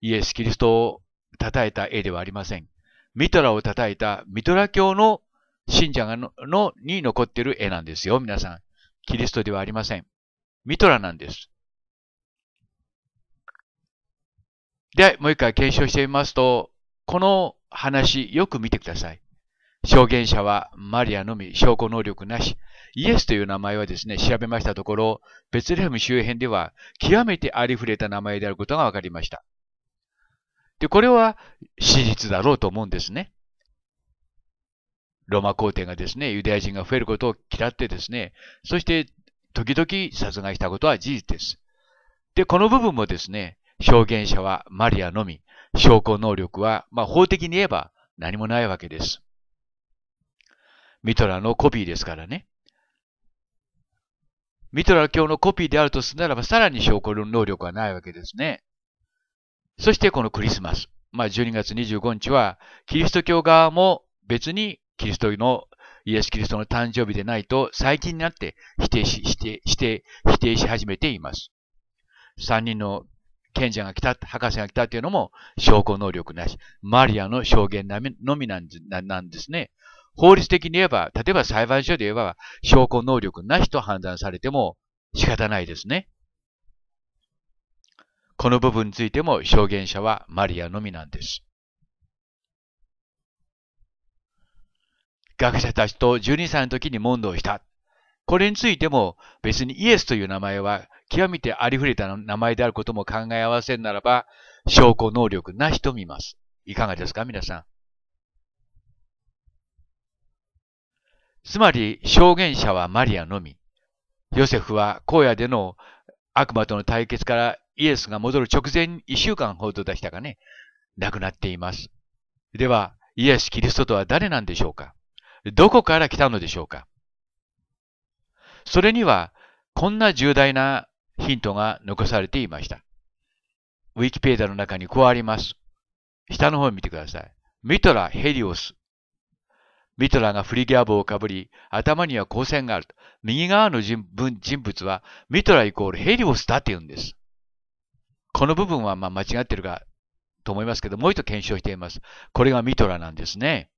イエス・キリストを叩いた絵ではありません。ミトラを叩いたミトラ教の信者がののに残っている絵なんですよ、皆さん。キリストではありません。ミトラなんです。で、もう一回検証してみますと、この話、よく見てください。証言者はマリアのみ、証拠能力なし。イエスという名前はですね、調べましたところ、ベツレヘム周辺では極めてありふれた名前であることが分かりました。で、これは史実だろうと思うんですね。ローマ皇帝がですね、ユダヤ人が増えることを嫌ってですね、そして時々殺害したことは事実です。で、この部分もですね、証言者はマリアのみ、証拠能力は、まあ、法的に言えば何もないわけです。ミトラのコピーですからね。ミトラ教のコピーであるとすならば、さらに証拠能力はないわけですね。そしてこのクリスマス。まあ、12月25日は、キリスト教側も別にキリストの、イエス・キリストの誕生日でないと、最近になって否定し、否定し始めています。3人の賢者が来た、博士が来たというのも証拠能力なし、マリアの証言のみなんですね。法律的に言えば、例えば裁判所で言えば、証拠能力なしと判断されても仕方ないですね。この部分についても証言者はマリアのみなんです。学者たちと12歳の時に問答した。これについても別にイエスという名前は極めてありふれた名前であることも考え合わせるならば証拠能力なしと見ます。いかがですか皆さん。つまり証言者はマリアのみ。ヨセフは荒野での悪魔との対決からイエスが戻る直前1週間ほどでしたかね、亡くなっています。では、イエス・キリストとは誰なんでしょうかどこから来たのでしょうかそれには、こんな重大なヒントが残されていました。ウィキペディアの中にこうあります。下の方を見てください。ミトラ・ヘリオス。ミトラがフリギャー帽をかぶり、頭には光線があると。右側の人物は、ミトライコールヘリオスだって言うんです。この部分はま間違ってるかと思いますけど、もう一度検証しています。これがミトラなんですね。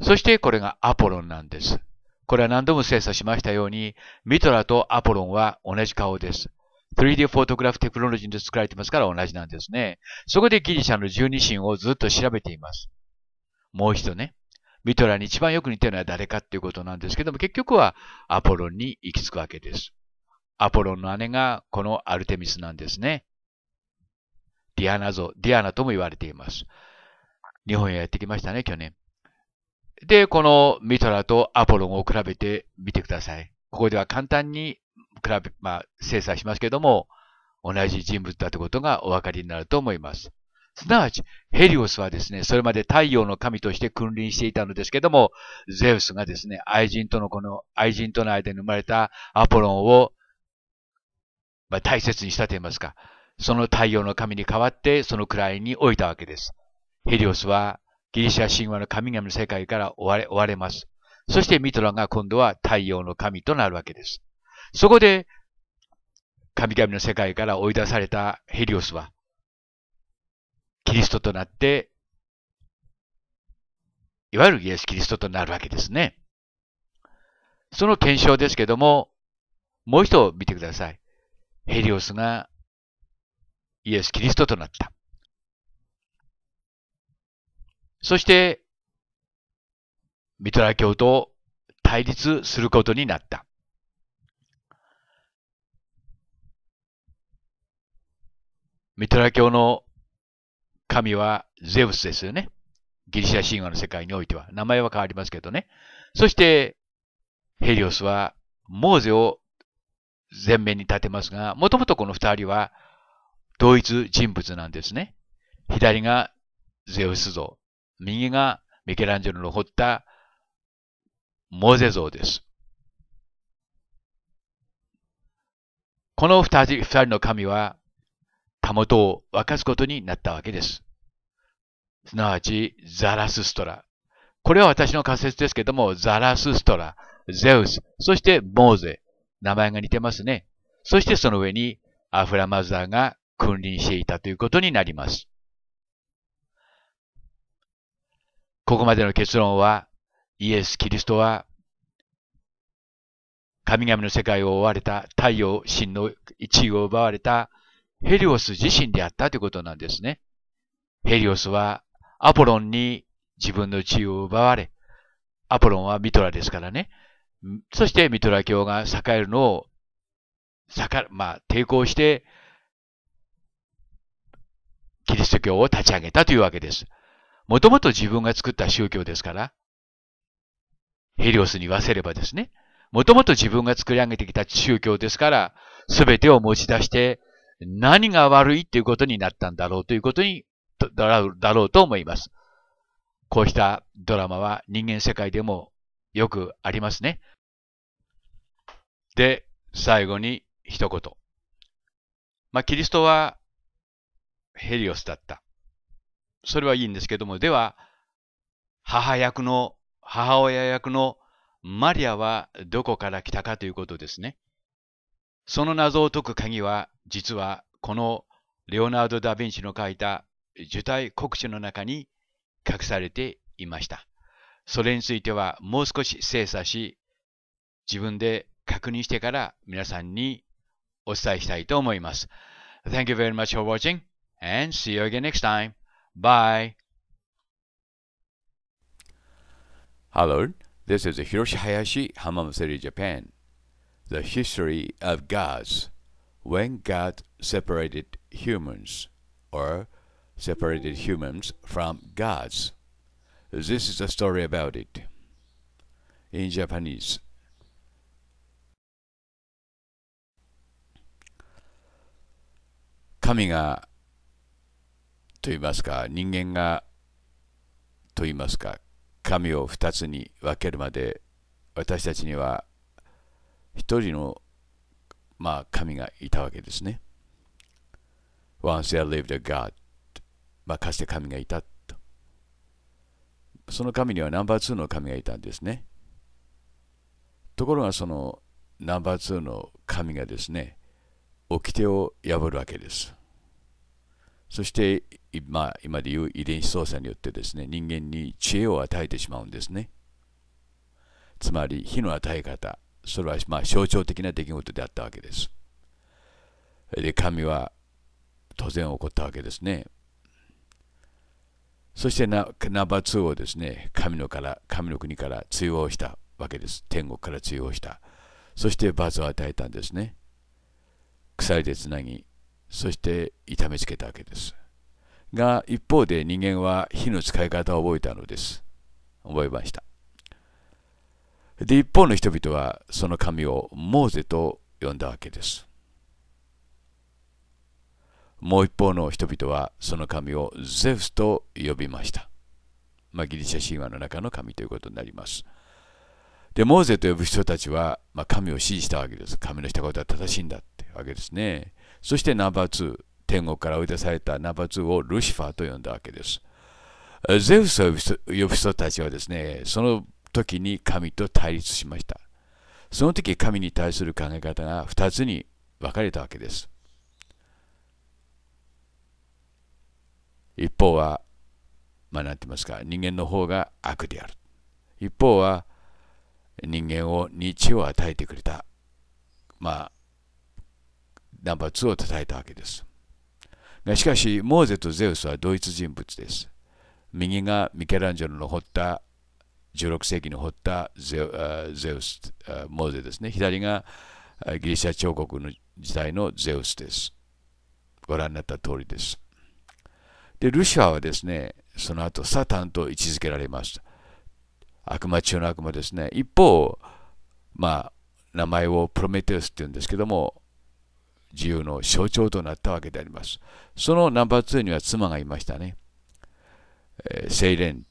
そしてこれがアポロンなんです。これは何度も精査しましたように、ミトラとアポロンは同じ顔です。3D フォトグラフテクノロジーで作られてますから同じなんですね。そこでギリシャの十二神をずっと調べています。もう一度ね、ミトラに一番よく似てるのは誰かっていうことなんですけども、結局はアポロンに行き着くわけです。アポロンの姉がこのアルテミスなんですね。ディアナ像、ディアナとも言われています。日本へやってきましたね、去年。で、このミトラとアポロンを比べてみてください。ここでは簡単に比べ、まあ、精査しますけども、同じ人物だということがお分かりになると思います。すなわち、ヘリオスはですね、それまで太陽の神として君臨していたのですけども、ゼウスがですね、愛人とのこの、愛人との間に生まれたアポロンをまあ、大切にしたと言いますか、その太陽の神に代わってその位に置いたわけです。ヘリオスはギリシャ神話の神々の世界から追われ追われます。そしてミトラが今度は太陽の神となるわけです。そこで神々の世界から追い出されたヘリオスは、キリストとなって、いわゆるイエス・キリストとなるわけですね。その検証ですけども、もう一度見てください。ヘリオスがイエス・キリストとなった。そして、ミトラ教と対立することになった。ミトラ教の神はゼウスですよね。ギリシャ神話の世界においては。名前は変わりますけどね。そして、ヘリオスはモーゼを前面に立てますが、もともとこの二人は同一人物なんですね。左がゼウス像、右がミケランジェロの彫ったモーゼ像です。この二人二人の神は、たもとを沸かすことになったわけです。すなわち、ザラスストラ。これは私の仮説ですけども、ザラスストラ、ゼウス、そしてモーゼ。名前が似てますね。そしてその上にアフラマズダーが君臨していたということになります。ここまでの結論は、イエス・キリストは、神々の世界を追われた太陽神の一位を奪われたヘリオス自身であったということなんですね。ヘリオスはアポロンに自分の地位を奪われ、アポロンはミトラですからね。そしてミトラ教が栄えるのを、まあ、抵抗して、キリスト教を立ち上げたというわけです。もともと自分が作った宗教ですから、ヘリオスに言わせればですね、もともと自分が作り上げてきた宗教ですから、すべてを持ち出して、何が悪いっていうことになったんだろうということに、だろうと思います。こうしたドラマは人間世界でもよくありますね。で、最後に一言。まあ、キリストはヘリオスだった。それはいいんですけども、では、母役の、母親役のマリアはどこから来たかということですね。その謎を解く鍵は、実はこのレオナルド・ダ・ヴィンチの書いた受胎告知の中に隠されていました。それについてはもう少し精査し、自分で確認してから皆さんにお伝えしたいと思います。Thank you very much for watching and see you again next time. Bye. Hello, this is Hiroshi Hayashi, Hamam Japan. The history of gods. When God separated humans or separated humans from gods. This is a story about it. In Japanese. 神がと言いますか人間がと言いますか神を2つに分けるまで私たちには一人の、まあ、神がいたわけですね。Once there lived a God、まあ、かつて神がいたと。その神にはナンバー2の神がいたんですね。ところがそのナンバー2の神がですね、掟を破るわけです。そして今今でいう遺伝子操作によってですね人間に知恵を与えてしまうんですね。つまり火の与え方それはま象徴的な出来事であったわけです。で神は当然起こったわけですね。そしてナナンバー2をですね神のから神の国から追放したわけです。天国から追放した。そして罰を与えたんですね。鎖でつなぎそして痛めつけたわけですが一方で人間は火の使い方を覚えたのです覚えましたで一方の人々はその神をモーゼと呼んだわけですもう一方の人々はその神をゼウスと呼びました、まあ、ギリシャ神話の中の神ということになりますで、モーゼと呼ぶ人たちは、まあ、神を支持したわけです。神のしたことは正しいんだってわけですね。そしてナンバー2、天国から追い出されたナンバー2をルシファーと呼んだわけです。ゼウスを呼ぶ人たちはですね、その時に神と対立しました。その時神に対する考え方が2つに分かれたわけです。一方は、まあ、なんて言いますか、人間の方が悪である。一方は、人間を日を与えてくれた、まあ、ナンバー2を叩いたわけです。しかし、モーゼとゼウスは同一人物です。右がミケランジェロの掘った16世紀に彫ったゼウス、モーゼですね。左がギリシャ彫刻の時代のゼウスです。ご覧になった通りです。で、ルシファーはですね、その後サタンと位置づけられました。悪魔中の悪魔ですね。一方、まあ、名前をプロメテウスっていうんですけども、自由の象徴となったわけであります。そのナンバー2には妻がいましたね。えー、セイレン、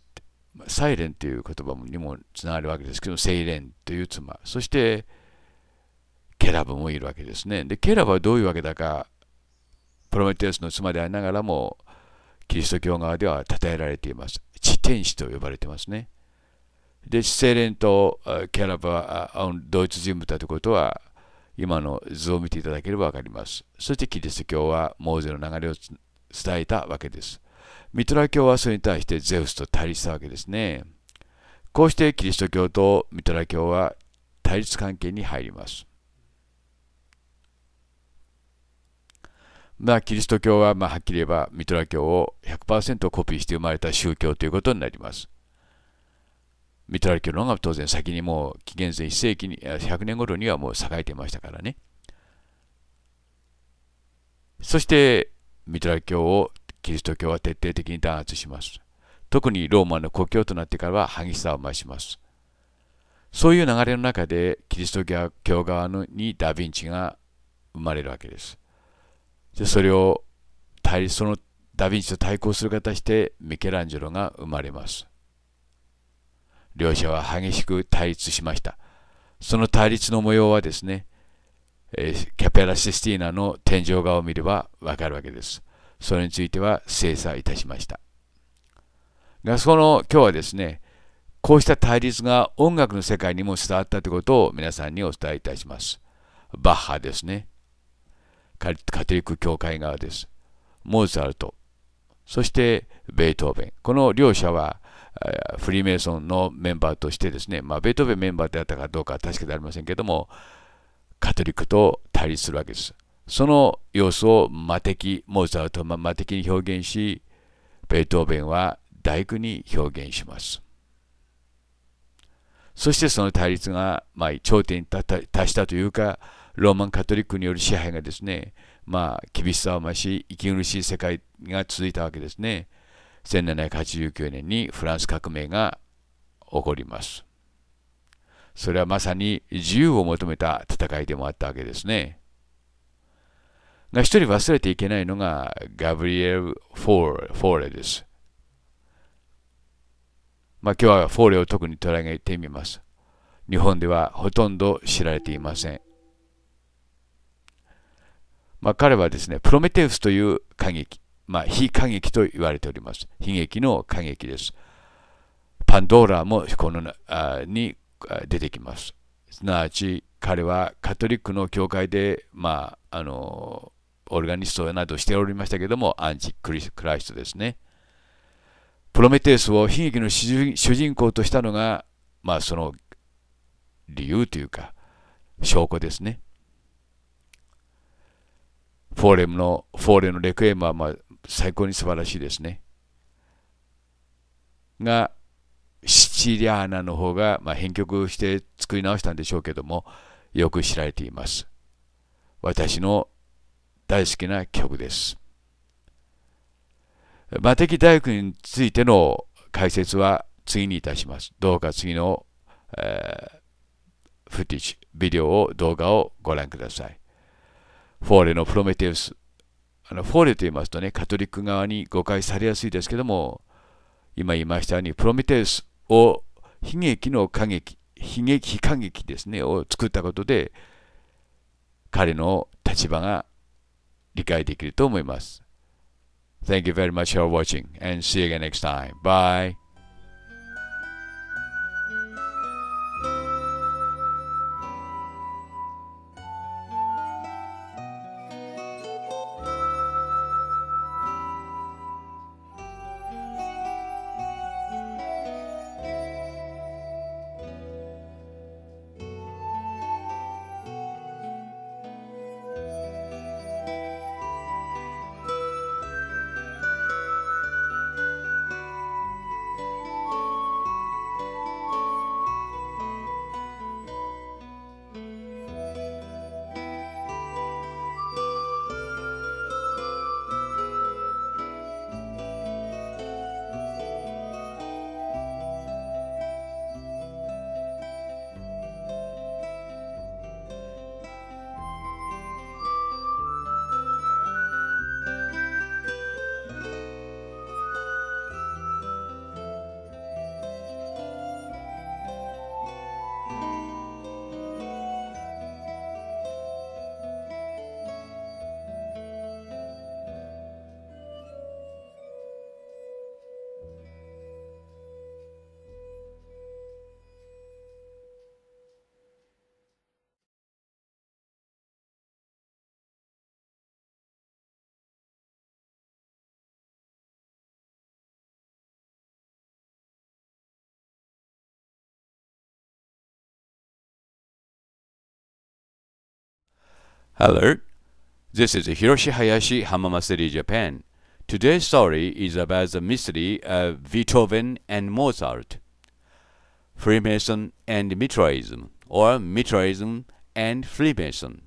サイレンという言葉にもつながるわけですけど、セイレンという妻。そして、ケラブもいるわけですね。で、ケラブはどういうわけだか、プロメテウスの妻でありながらも、キリスト教側では称えられています。地天使と呼ばれてますね。で、シセレンとキャラバー、ドイツ人物だということは、今の図を見ていただければわかります。そしてキリスト教はモーゼの流れを伝えたわけです。ミトラ教はそれに対してゼウスと対立したわけですね。こうしてキリスト教とミトラ教は対立関係に入ります。まあ、キリスト教は、まあ、はっきり言えばミトラ教を100%コピーして生まれた宗教ということになります。見取られ教論が当然先にもう紀元前1世紀に100年頃にはもう栄えてましたからねそしてミトラ教をキリスト教は徹底的に弾圧します特にローマの故郷となってからは激しさを増しますそういう流れの中でキリスト教側にダ・ヴィンチが生まれるわけですでそれをそのダ・ヴィンチと対抗する形でミケランジェロが生まれます両者は激しく対立しました。その対立の模様はですね、えー、キャペラ・システィーナの天井画を見ればわかるわけです。それについては精査いたしました。が、その今日はですね、こうした対立が音楽の世界にも伝わったということを皆さんにお伝えいたします。バッハですね。カトリック教会側です。モーツァルト、そしてベートーベン。この両者はフリーメイソンのメンバーとしてですね、まあ、ベートーベンメンバーであったかどうかは確かでありませんけども、カトリックと対立するわけです。その様子を魔的、モーツァルトは魔的に表現し、ベートーベンは大工に表現します。そしてその対立が、まあ、頂点に達したというか、ローマンカトリックによる支配がですね、まあ、厳しさを増し、息苦しい世界が続いたわけですね。1789年にフランス革命が起こります。それはまさに自由を求めた戦いでもあったわけですね。が一人忘れていけないのがガブリエル・フォーレです。まあ、今日はフォーレを特に取り上げてみます。日本ではほとんど知られていません。まあ、彼はですね、プロメテウスという歌劇、まあ、非過激と言われております。悲劇の過激です。パンドーラもこのあに出てきます。すなわち彼はカトリックの教会で、まあ、あのオルガニストなどしておりましたけどもアンチクリスクライストですね。プロメテウスを悲劇の主人公としたのが、まあ、その理由というか証拠ですね。フォーレムの、フォーレのレクエムは、まあ、最高に素晴らしいですね。が、シチリアーナの方が、まあ、編曲して作り直したんでしょうけども、よく知られています。私の大好きな曲です。テキ大工についての解説は次にいたします。どうか次の、えー、フティッシュ、ビデオを、動画をご覧ください。フォーレのプロメテウスあのフォーレと言いますとね、カトリック側に誤解されやすいですけども、今言いましたように、プロメテウスを悲劇の過激、悲劇、悲劇ですね、を作ったことで、彼の立場が理解できると思います。Thank you very much for watching and see you again next time. Bye. Hello, this is Hiroshi Hayashi Hamamasuri Japan. Today's story is about the mystery of Beethoven and Mozart, Freemason and Mitraism, or Mitraism and Freemason.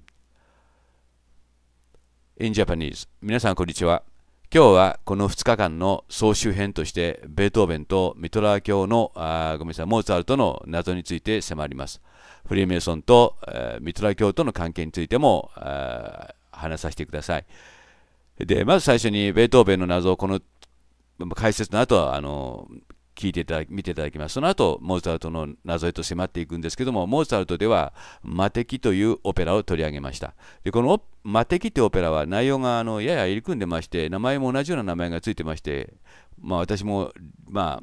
In Japanese, 皆さんこんにちは。今日はこの2日間の総集編として、ベートーベンとミトラー教の、あごめんなさい、モーツァルトの謎について迫ります。フリーメイソンと、えー、ミトラ教との関係についても話させてください。で、まず最初にベートーベンの謎をこの解説の後はあの聞いていただ見ていただきます。その後、モーツァルトの謎へと迫っていくんですけども、モーツァルトでは、魔敵というオペラを取り上げました。で、この魔敵ってオペラは内容があのやや入り組んでまして、名前も同じような名前がついてまして、まあ私も、まあ、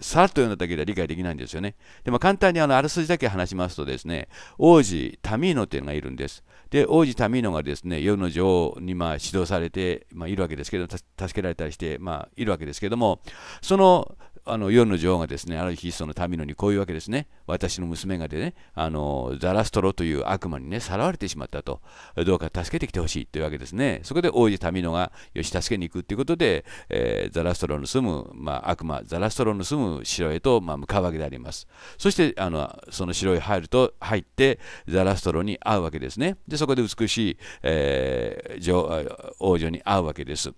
さらっと読んだだけでは理解できないんですよね。でも簡単にあのあらすじだけ話しますとですね、王子タミーノというのがいるんです。で、王子タミーノがですね、世の女王にま指導されて、まあ、いるわけですけど、助けられたりして、まあ、いるわけですけども、そのあの世の女王がですねある日その民のにこういうわけですね私の娘がでねあのザラストロという悪魔にねさらわれてしまったとどうか助けてきてほしいというわけですねそこで王子民のがよし助けに行くということで、えー、ザラストロの住む、まあ、悪魔ザラストロの住む城へと、まあ、向かうわけでありますそしてあのその城へ入ると入ってザラストロに会うわけですねでそこで美しい、えー、王女に会うわけです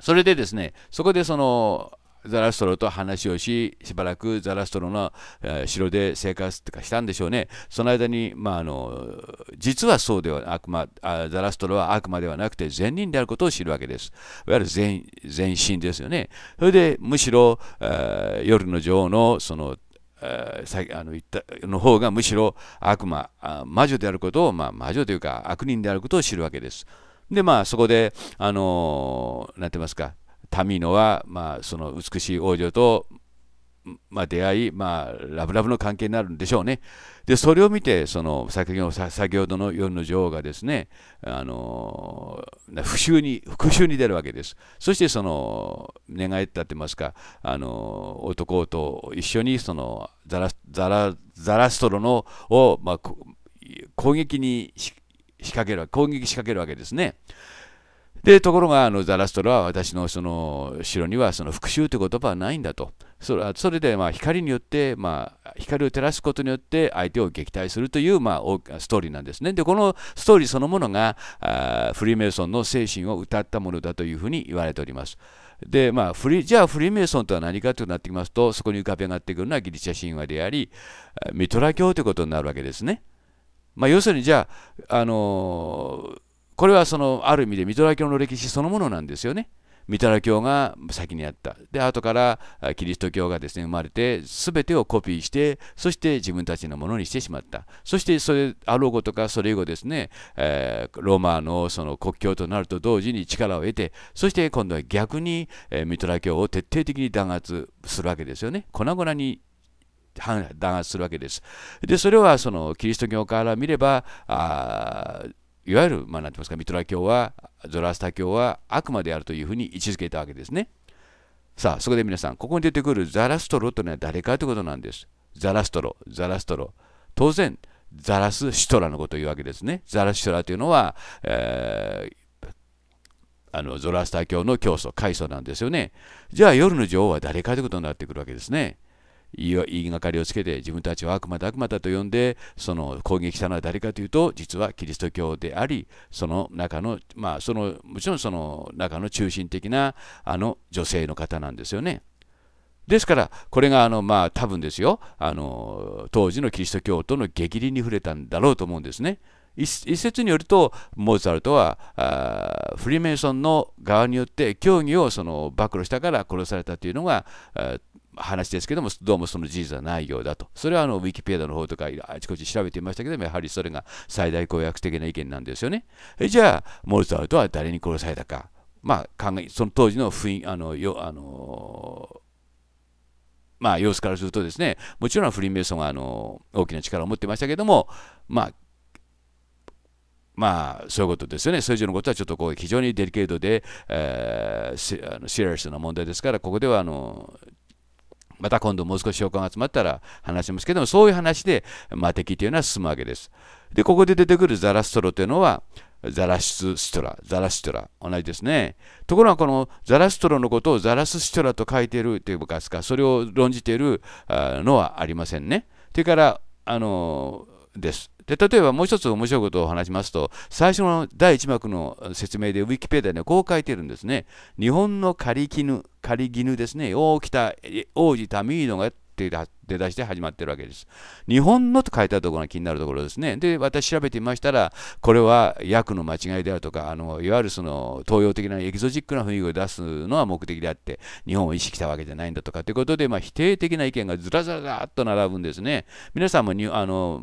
それでですね、そこでそのザラストロと話をし、しばらくザラストロの城で生活とかしたんでしょうね。その間に、まあ、あの実はそうでは悪魔ザラストロは悪魔ではなくて善人であることを知るわけです。いわゆる善善心ですよね。それでむしろ、夜の女王のそのあの言ったの方がむしろ悪魔魔女であることを、まあ、魔女というか悪人であることを知るわけです。でまあそこであのんて言いますか民野は、まあ、その美しい王女と、まあ、出会い、まあ、ラブラブの関係になるんでしょうね。で、それを見て、その先の先ほどの夜の女王がですね、あの復讐に復讐に出るわけです。そしてその願いってますか、あの男と一緒にそのザラザラザラストロのを、まあ、攻撃に仕掛ける攻撃仕掛けるわけですね。で、ところが、あの、ザラストラは私のその、城にはその復讐という言葉はないんだと。それそれで、まあ、光によって、まあ、光を照らすことによって相手を撃退するという、まあ、ストーリーなんですね。で、このストーリーそのものが、あフリーメイソンの精神を歌ったものだというふうに言われております。で、まあ、フリじゃあフリーメイソンとは何かとなってきますと、そこに浮かび上がってくるのはギリシャ神話であり、ミトラ教ということになるわけですね。まあ、要するにじゃあ、あのーこれはそのある意味でミトラ教の歴史そのものなんですよね。ミトラ教が先にあった。で、後からキリスト教がですね、生まれて、すべてをコピーして、そして自分たちのものにしてしまった。そして、それ、アロゴとか、それ以後ですね、えー、ローマのその国境となると同時に力を得て、そして今度は逆に、えー、ミトラ教を徹底的に弾圧するわけですよね。粉々に弾圧するわけです。で、それはそのキリスト教から見れば、あいわゆる、まあ、なんて言いますか、ミトラ教は、ゾラスタ教は悪魔であるというふうに位置づけたわけですね。さあ、そこで皆さん、ここに出てくるザラストロというのは誰かということなんです。ザラストロ、ザラストロ。当然、ザラスシトラのことを言うわけですね。ザラスシトラというのは、えー、あのゾラスター教の教祖、開祖なんですよね。じゃあ、夜の女王は誰かということになってくるわけですね。言いがかりをつけて自分たちを悪魔だ悪魔だと呼んでその攻撃したのは誰かというと実はキリスト教でありその中のまあそのもちろんその中の中心的なあの女性の方なんですよね。ですから、これがあの、まあ、多分ですよあの、当時のキリスト教徒の激励に触れたんだろうと思うんですね。一説によると、モーツァルトはあフリーメイソンの側によって教義をその暴露したから殺されたというのが、話ですけども、どうもその事実はないようだと。それはあのウィキペディアの方とかあちこち調べてみましたけども、やはりそれが最大公約的な意見なんですよね。えじゃあ、モルツァルトは誰に殺されたか。まあ、考えその当時の雰囲あのよあのまあ、様子からするとですね、もちろんフリーメイソンはあの大きな力を持ってましたけども、まあ、まあ、そういうことですよね。それ以上のことはちょっとこう非常にデリケートで、えー、シリアスな問題ですから、ここではあのまた今度もう少し証拠が集まったら話しますけども、そういう話で、魔敵というのは進むわけです。で、ここで出てくるザラストロというのは、ザラシスストラ、ザラストラ、同じですね。ところがこのザラストロのことをザラスストラと書いているというか、それを論じているのはありませんね。それから、あの、です。で例えばもう一つ面白いことを話しますと最初の第1幕の説明でウィキペディアにはこう書いてるんですね日本の仮絹仮絹ですね大北王子タミーノが出だして始まってるわけです。日本のと書いたところが気になるところですね。で、私調べてみましたら、これは訳の間違いであるとか、あのいわゆるその東洋的なエキゾチックな雰囲気を出すのは目的であって、日本を意識したわけじゃないんだとかということで、まあ、否定的な意見がずらずらずらっと並ぶんですね。皆さんもにあの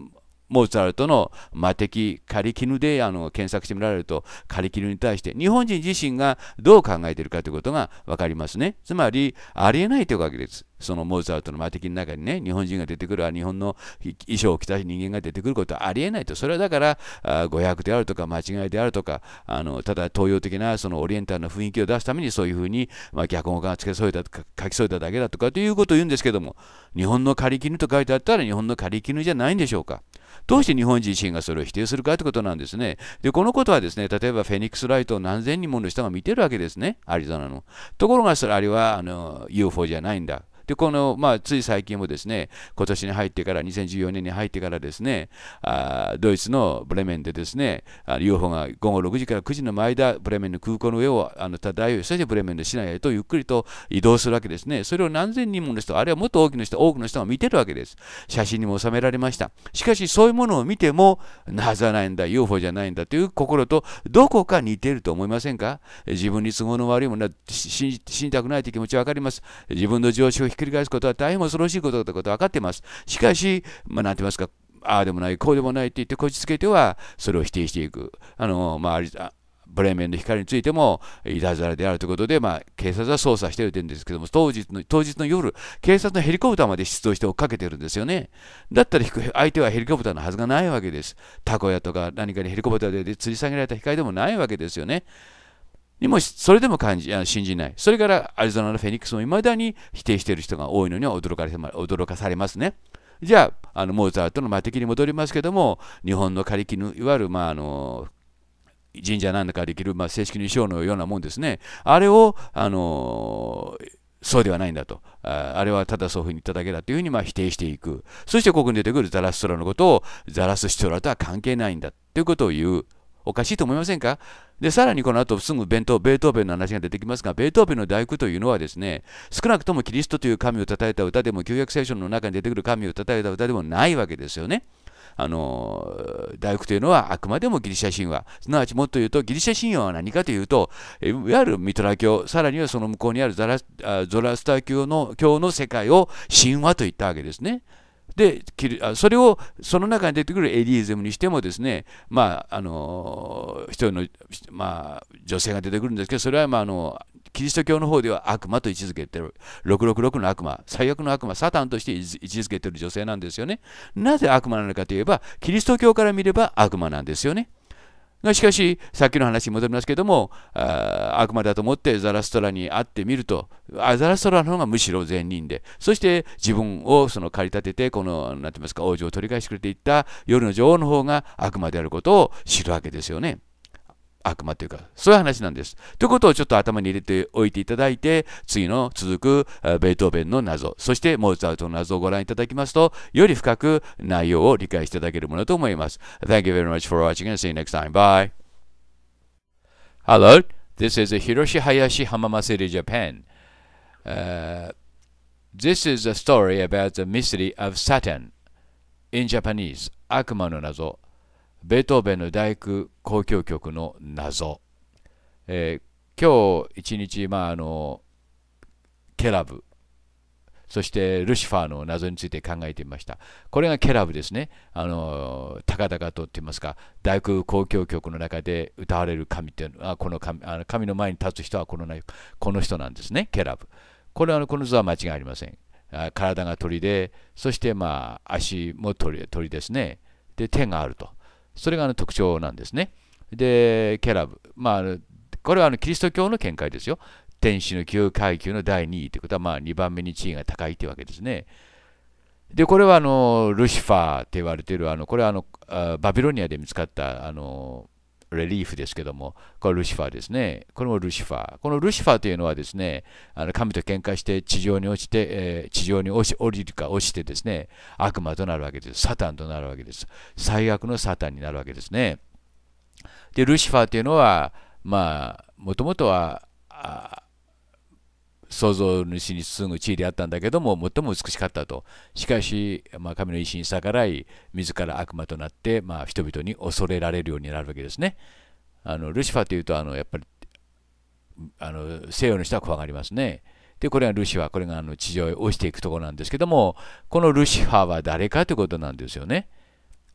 モーツァルトの魔敵カリキヌであの検索してみられるとカリキヌに対して日本人自身がどう考えているかということが分かりますねつまりありえないというわけですそのモーツァルトの魔敵の中にね日本人が出てくる日本の衣装を着た人間が出てくることはありえないとそれはだから誤訳であるとか間違いであるとかあのただ東洋的なそのオリエンタルの雰囲気を出すためにそういうふうに、まあ、逆語が付け添えた書き添えただけだとかということを言うんですけども日本のカリキヌと書いてあったら日本のカリキヌじゃないんでしょうかどうして日本人自身がそれを否定するかということなんですね。で、このことはですね、例えばフェニックスライトを何千人もの人が見てるわけですね、アリゾナの。ところがそれあれはあの UFO じゃないんだ。で、この、まあ、つい最近もですね、今年に入ってから、2014年に入ってからですね、あドイツのブレメンでですね、UFO が午後6時から9時の間、ブレメンの空港の上をあの漂い、そしてブレメンの市内へとゆっくりと移動するわけですね。それを何千人もの人、あるいはもっと大きな人、多くの人が見てるわけです。写真にも収められました。しかし、そういうものを見ても、なぜないんだ、UFO じゃないんだという心と、どこか似てると思いませんか自分に都合の悪いものは信じたくないという気持ちは分かります。自分の常識ひっくり返すことは大変恐ろしいことだということは分かっています。しかし、まあ、なんて言いますか、ああでもない、こうでもないって言ってこじつけては、それを否定していく。あの、まあ、ブレーメンの光についても、いたずらであるということで、まあ、警察は捜査しているんですけども、当日の当日の夜、警察のヘリコプターまで出動して追っかけてるんですよね。だったら相手はヘリコプターのはずがないわけです。たこやとか何かにヘリコプターで吊り下げられた光でもないわけですよね。にもそれでも感じ信じない。それからアリゾナのフェニックスも未だに否定している人が多いのには驚かれ驚かされますね。じゃあ、あのモーツァルトの魔的に戻りますけども、日本の仮木のいわゆる、まあ、あの神社なんだかできる、まあ、正式に衣装のようなもんですね。あれを、あのそうではないんだと。あれはただそういうふうに言っただけだというふうにま否定していく。そしてここに出てくるザラストラのことをザラスシトラとは関係ないんだということを言う。おかしいと思いませんかで、さらにこの後すぐ弁当、ベートーベンの話が出てきますが、ベートーベンの大工というのはですね、少なくともキリストという神を称えた歌でも、旧約聖書の中に出てくる神を称えた歌でもないわけですよね。あの大工というのはあくまでもギリシャ神話すなわちもっと言うとギリシャ神話は何かというといわゆるミトラ教さらにはその向こうにあるザラゾラスター教の教の世界を神話と言ったわけですねでそれをその中に出てくるエリーゼムにしてもですね、まあ、あの一人の、まあ、女性が出てくるんですけどそれは、まあ、あのキリスト教の方では悪魔と位置づけてる666の悪魔最悪の悪魔サタンとして位置づけてる女性なんですよねなぜ悪魔なのかといえばキリスト教から見れば悪魔なんですよねがしかし、さっきの話に戻りますけども、あ悪魔だと思ってザラストラに会ってみると、あザラストラの方がむしろ善人で、そして自分をその駆り立てて、この、なんて言いますか、王女を取り返してくれていった夜の女王の方が悪魔であることを知るわけですよね。悪魔というか、そういう話なんです。ということをちょっと頭に入れておいていただいて、次の続くベートーベンの謎、そしてモーツァルトの謎をご覧いただきますと、より深く内容を理解していただけるものと思います。Thank you very much for watching and see you next time. Bye. Hello, this is Hiroshi Hayashi Hamamasiri, Japan.、Uh, this is a story about the mystery of Saturn in Japanese, 悪魔の謎。ベートーベンの大工交響曲の謎、えー、今日一日、まあ、あのケラブそしてルシファーの謎について考えてみました。これがケラブですね。あの、高々とっていますか、大工交響曲の中で歌われる神っていうのは、この神あの神の前に立つ人はこのこの人なんですね、ケラブ。これはこの図は間違いありません。体が鳥で、そしてまあ足も鳥鳥ですね。で、手があると。それがあの特徴なんですね。で、キャラブ。まあ、これはあのキリスト教の見解ですよ。天使の旧階級の第2位ということは、まあ、2番目に地位が高いというわけですね。で、これはあのルシファーと言われている、あのこれはあのバビロニアで見つかったあのレリーフですけども、これルシファーですね。これもルシファー。このルシファーというのはですね、あの神と喧嘩して地上に落ちて、えー、地上に落ち降りるか落ちてですね、悪魔となるわけです。サタンとなるわけです。最悪のサタンになるわけですね。で、ルシファーというのは、まあ、もともとは、創造主にすぐ地位であったんだけども最も美しかったとしかし、まあ、神の意志に逆らい自ら悪魔となって、まあ、人々に恐れられるようになるわけですねあのルシファーというとあのやっぱりあの西洋の人は怖がりますねでこれがルシファーこれがあの地上へ落ちていくところなんですけどもこのルシファーは誰かということなんですよね。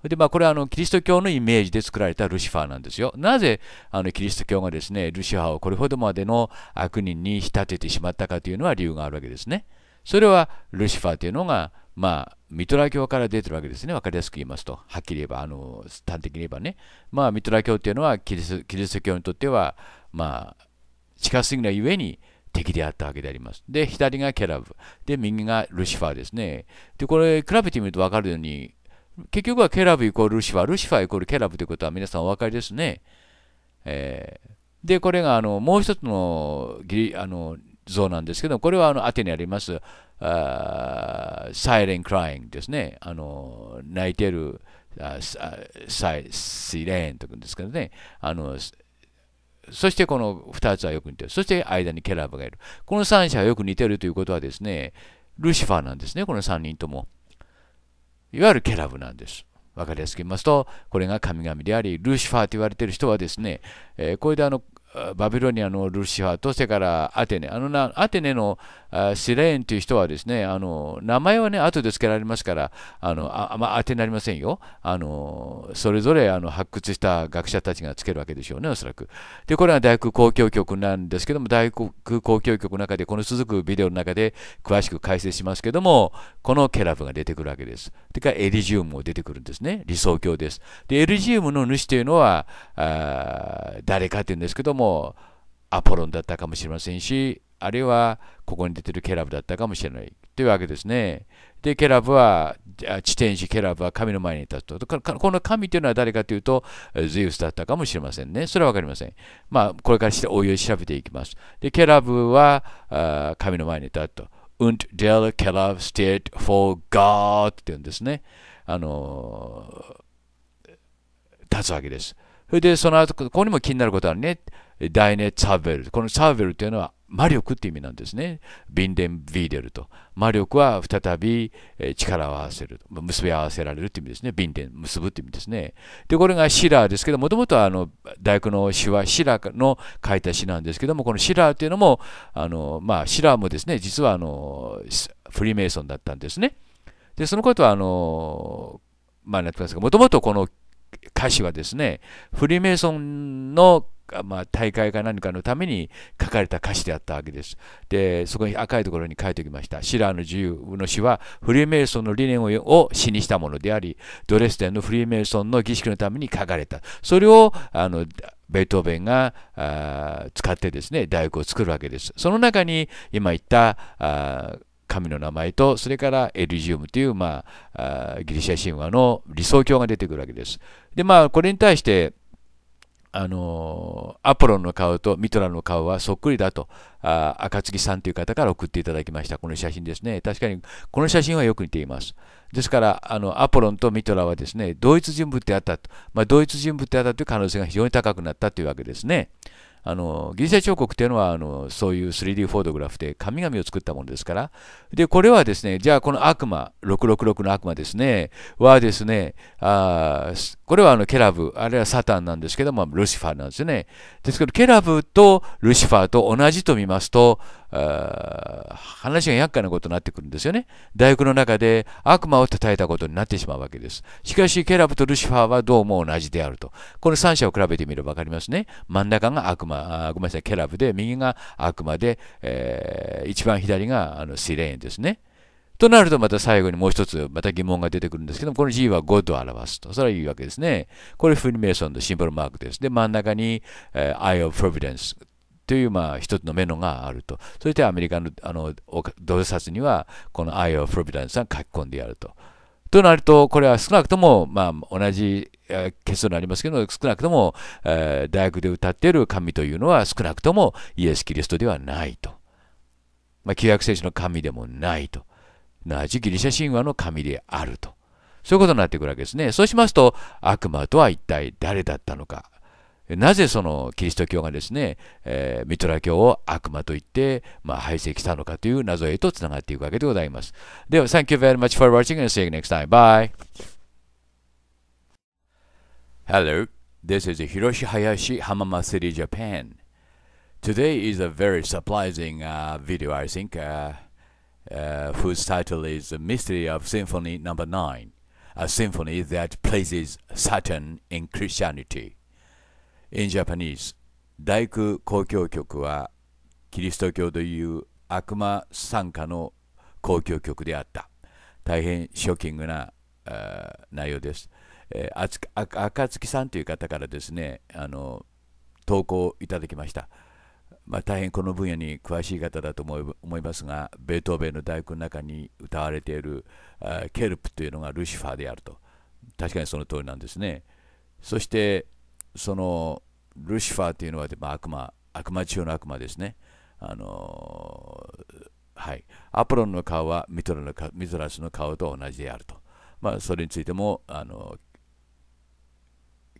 で、まあ、これはあのキリスト教のイメージで作られたルシファーなんですよ。なぜあのキリスト教がですね、ルシファーをこれほどまでの悪人に仕立ててしまったかというのは理由があるわけですね。それはルシファーというのが、まあ、ミトラ教から出てるわけですね。わかりやすく言いますと。はっきり言えば、あの、端的に言えばね。まあ、ミトラ教っていうのはキリス、キリスト教にとっては、まあ、近すぎなゆえに敵であったわけであります。で、左がケラブ。で、右がルシファーですね。で、これ、比べてみるとわかるように、結局はケラブイコールルシファー、ルシファーイコールケラブということは皆さんお分かりですね。えー、で、これがあのもう一つのギリあの像なんですけど、これはあのアテにありますあサイレン・クライングですね。あの泣いてるあサイシレーンとかですけどね。あのそしてこの2つはよく似てる。そして間にケラブがいる。この3者はよく似てるということはですね、ルシファーなんですね、この3人とも。いわゆるケラブなんです。わかりやすく言いますと、これが神々であり、ルーシファーと言われている人はですね、えー、これであのバビロニアのルシファーとそれからアテネあのなアテネのシレーンという人はですねあの名前はね後で付けられますからあのあ、まあ、当てになりませんよあのそれぞれあの発掘した学者たちが付けるわけでしょうねおそらくでこれは大学公共局なんですけども大学公共局の中でこの続くビデオの中で詳しく解説しますけどもこのケラブが出てくるわけですでかエリジウムも出てくるんですね理想郷ですでエリジウムの主というのは誰かというんですけどももアポロンだったかもしれませんし、あるいはここに出てるケラブだったかもしれないというわけですね。で、ケラブは、地天使ケラブは神の前に立つと。この神というのは誰かというと、ゼウスだったかもしれませんね。それは分かりません。まあ、これからしてお用調べていきます。で、ケラブは神の前に立つと。und der Kelab steht o r g o って言うんですね。あの、立つわけです。それでその後、ここにも気になることあるね。ダイネ・ツァベル。このツァベルというのは魔力という意味なんですね。ビンデン・ビーデルと。魔力は再び力を合わせる。結び合わせられるという意味ですね。ビンデン、結ぶという意味ですね。で、これがシラーですけど、もともとあの大工の詩はシラーの書いた詩なんですけども、このシラーというのも、あのまあ、シラーもですね、実はあのフリーメイソンだったんですね。で、そのことはあの、まあ、なってますが、もともとこの歌詞はですね、フリーメイソンのまあ、大会か何かのために書かれた歌詞であったわけです。で、そこに赤いところに書いておきました。シラーの自由の詩はフリーメイソンの理念を詩にしたものであり、ドレスデンのフリーメイソンの儀式のために書かれた。それをあのベートーベンが使ってですね、大学を作るわけです。その中に今言った神の名前と、それからエリジウムという、まあ、ギリシャ神話の理想郷が出てくるわけです。で、まあ、これに対して、あのアポロンの顔とミトラの顔はそっくりだと、あ赤さんという方から送っていただきました。この写真ですね。確かに、この写真はよく似ています。ですから、あのアポロンとミトラはですね、同一人物であったと、まあ、同一人物であったという可能性が非常に高くなったというわけですね。あのギリシャ彫刻っていうのはあのそういう 3D フォトグラフで神々を作ったものですからでこれはですねじゃあこの悪魔666の悪魔ですねはですねあこれはあのケラブあるいはサタンなんですけどもルシファーなんですよねですけどケラブとルシファーと同じと見ますと話が厄介なことになってくるんですよね。大工の中で悪魔を叩いたことになってしまうわけです。しかし、ケラブとルシファーはどうも同じであると。この3者を比べてみれば分かりますね。真ん中が悪魔、あごめんなさい、ケラブで、右が悪魔で、えー、一番左があのシレーンですね。となるとまた最後にもう一つまた疑問が出てくるんですけども、この G は5とを表すと。それはいいわけですね。これフリーメーソンのシンボルマークです。で、真ん中に、えー、Eye of Providence という、まあ、一つのメモがあると。そしてアメリカのあの同冊には、この Eye of Providence が書き込んでやると。となると、これは少なくとも、まあ、同じ結論になりますけど、少なくとも、えー、大学で歌っている神というのは少なくともイエス・キリストではないと。まあ、旧約聖書の神でもないと。なじギリシャ神話の神であると。そういうことになってくるわけですね。そうしますと、悪魔とは一体誰だったのか。なぜそのキリスト教がですね、えー、ミトラ教を悪魔と言って、まあ、排斥したのかという謎へとつながっていくわけでございます。では、Thank you very much for watching and see you next time. Bye! Hello, this is Hiroshi Hayashi Hamama City, Japan. Today is a very surprising uh, video, I think, uh, uh, whose title is The Mystery of Symphony Number no. 9, a symphony that places Saturn in Christianity. In Japanese 大工交響曲はキリスト教という悪魔参加の交響曲であった大変ショッキングな内容です、えー、あつ赤月さんという方からですねあの投稿いただきました、まあ、大変この分野に詳しい方だと思いますがベートーベンの大工の中に歌われているケルプというのがルシファーであると確かにその通りなんですねそしてそのルシファーというのは、まあ、悪魔悪魔中の悪魔ですねあのはい、アポロンの顔はミトラのミトラスの顔と同じであると、まあ、それについてもあの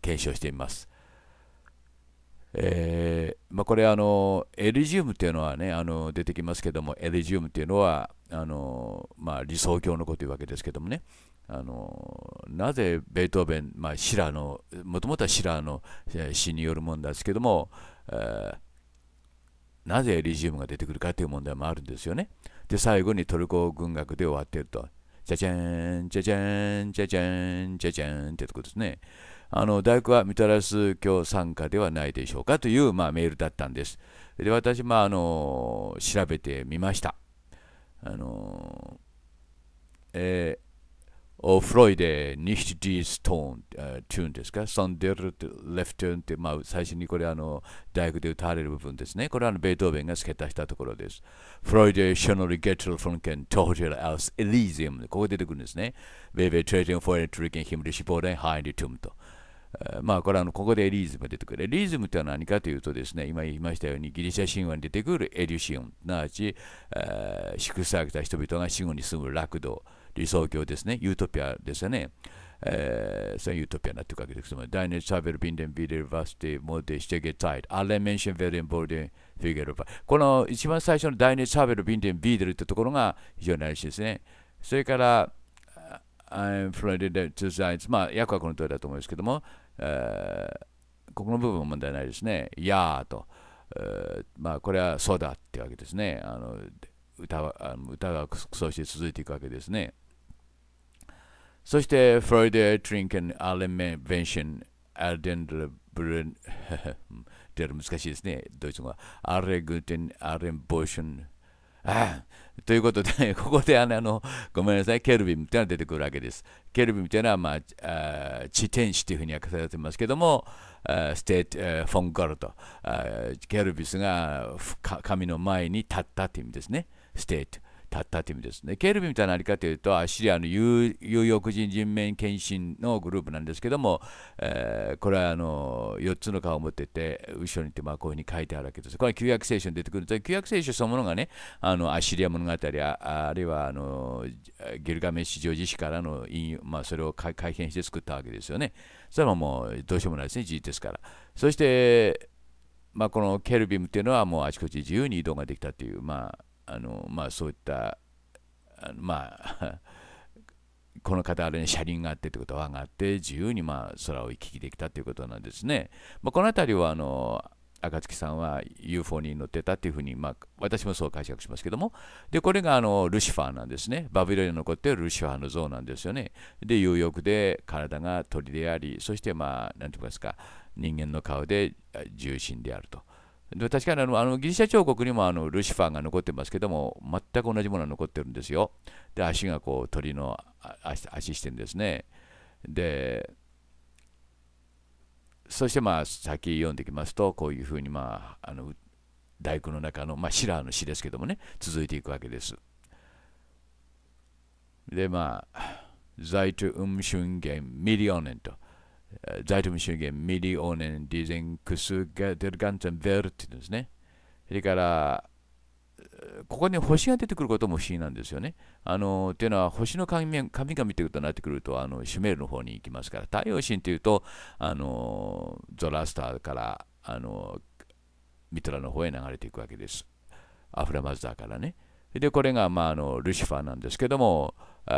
検証してみます。えー、まあ、これあの、エリジウムというのは、ね、あの出てきますけども、エリジウムというのはあの、まあ、理想郷のこというわけですけどもね、あのなぜベートーベン、まあ、シラーのもともとはシラーの詩によるものですけども、えー、なぜエリジウムが出てくるかという問題もあるんですよね。で最後にトルコ軍学で終わっていると。じゃじゃん、じゃじゃん、じゃじゃん、じゃじゃんってとこですね。あの大学はみたらす教参加ではないでしょうかという、まあ、メールだったんです。で私、まあ、あの調べてみました。あのえーおフロイデ、ニシディストーン、チューンですか、サンデル、レフトゥーンって、まあ、最初にこれあの、大学で歌われる部分ですね。これはあのベートーベンが付け足したところです。フロイデ、ショノリ、ゲトル、フォンケン、トージェル、アウス、エリーゼム、ここ出てくるんですね。ベイベイ、トレーデン、フォーエン、トリケン、ヒムリ、シポーレン、ハイリ、トゥムと。まあこれはあのここでエリズムが出てくる。エリズムとては何かというとですね、今言いましたようにギリシャ神話に出てくるエリュシオン、すなわち、えー、祝された人々が死後に住むクド。理想郷ですね、ユートピアですよね。えー、そのユートピアになってくわけです。第二次サーベル・ビンデン・ビデル・バスティ・モデ・シテゲ・タイト。アレ・メンション・ヴェルン・ボルデン・フィゲル・バこの一番最初の第二次サーベル・ビンデン・ビーデルってところが非常にあしですね。それから、I'm f l o o d e d to まあ、訳はこの通りだと思いますけども、えー、ここの部分は問題ないですね。やーと。えー、まあ、これはそうだってわけですね。あの歌はあの歌がそうして続いていくわけですね。そして、フロイデ・トリンケン・アレン・ベンシン、アデンド・ブルン、デル難しいですね、ドイツ語は。アレ・グテン・アレン・ボーション。ということで、(laughs) ここであのごめんなさい、ケルビムっいうのは出てくるわけです。ケルビムていうのは、まあ、あ地天使というふうに訳されてますけども、あステート、えフォンガルト、あケルビスが神の前に立ったという意味ですね。ステート。立ったという意味ですね。ケルビみたいな何かというと、アシリアの有翼人人面献身のグループなんですけども、えー、これはあの4つの顔を持ってて、後ろにってまあこういうふうに書いてあるわけです。これは旧約聖書に出てくるんで旧約聖書そのものがね、あのアシリア物語あ、あるいはあのギルガメッシュ・ジョージ氏からの引用、まあ、それを改変して作ったわけですよね。それはもうどうしようもないですね、事実ですから。そして、まあ、このケルビムっていうのはもうあちこち自由に移動ができたという、まあ、あの、まあ、そういったまあ (laughs) この方あれに車輪があってということはがあって自由にまあ空を行き来できたということなんですね。まあ、この辺りはあの暁さんは UFO に乗ってたっていうふうに、まあ、私もそう解釈しますけどもでこれがあのルシファーなんですねバビロニアに残っているルシファーの像なんですよねで有欲で体が鳥でありそしてまあ何て言いますか人間の顔で重心であると。確かにあのあのギリシャ彫刻にもあのルシファーが残ってますけども全く同じものが残ってるんですよ。で足がこう鳥の足足してんですね。でそしてまあ先読んできますとこういうふうにまああの大工の中の、まあ、シラーの詩ですけどもね続いていくわけです。でまあ「在中運 m s ミリオネン」と。z e i t u n g s s c h i ン、g e n デルガンツ o n e n d ですね。それから、ここに星が出てくることも不思議なんですよね。あのというのは、星の神々神々ということになってくると、あのシュメールの方に行きますから、太陽神というと、あのゾラスターからあのミトラの方へ流れていくわけです。アフラマズダーからね。で、これが、まあ、あのルシファーなんですけども、こ